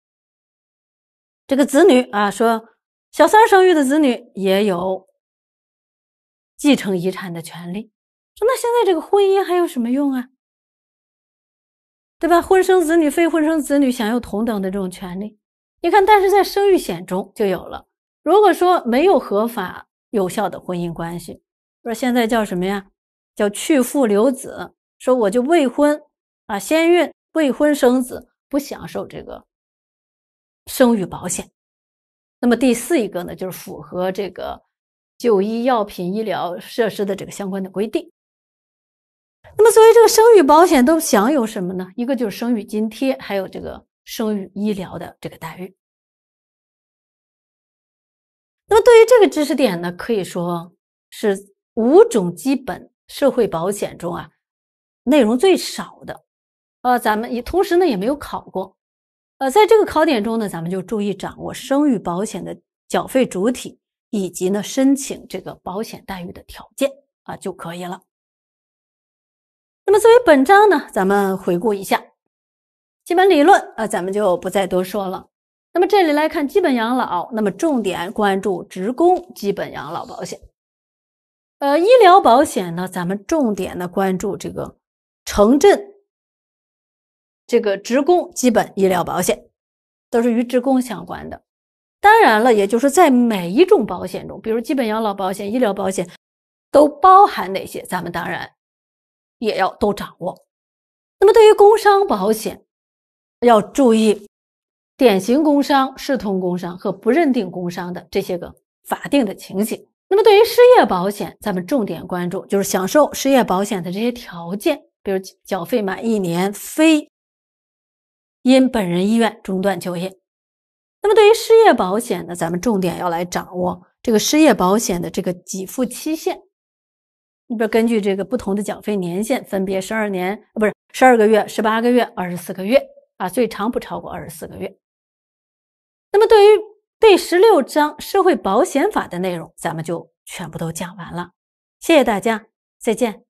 Speaker 1: 这个子女啊，说小三生育的子女也有继承遗产的权利。说那现在这个婚姻还有什么用啊？对吧？婚生子女、非婚生子女享有同等的这种权利。你看，但是在生育险中就有了。如果说没有合法有效的婚姻关系，说现在叫什么呀？叫去父留子，说我就未婚。啊，先孕未婚生子不享受这个生育保险。那么第四一个呢，就是符合这个就医药品医疗设施的这个相关的规定。那么作为这个生育保险都享有什么呢？一个就是生育津贴，还有这个生育医疗的这个待遇。那么对于这个知识点呢，可以说是五种基本社会保险中啊，内容最少的。呃，咱们也同时呢也没有考过，呃，在这个考点中呢，咱们就注意掌握生育保险的缴费主体以及呢申请这个保险待遇的条件啊就可以了。那么作为本章呢，咱们回顾一下基本理论啊，咱们就不再多说了。那么这里来看基本养老，那么重点关注职工基本养老保险。呃，医疗保险呢，咱们重点呢关注这个城镇。这个职工基本医疗保险都是与职工相关的，当然了，也就是在每一种保险中，比如基本养老保险、医疗保险，都包含哪些，咱们当然也要都掌握。那么对于工伤保险，要注意典型工伤、视同工伤和不认定工伤的这些个法定的情形。那么对于失业保险，咱们重点关注就是享受失业保险的这些条件，比如缴费满一年、非。因本人意愿中断就业，那么对于失业保险呢，咱们重点要来掌握这个失业保险的这个给付期限，你比如根据这个不同的缴费年限，分别十二年啊，不是十二个月、十八个月、二十四个月啊，最长不超过二十四个月。那么对于第十六章社会保险法的内容，咱们就全部都讲完了，谢谢大家，再见。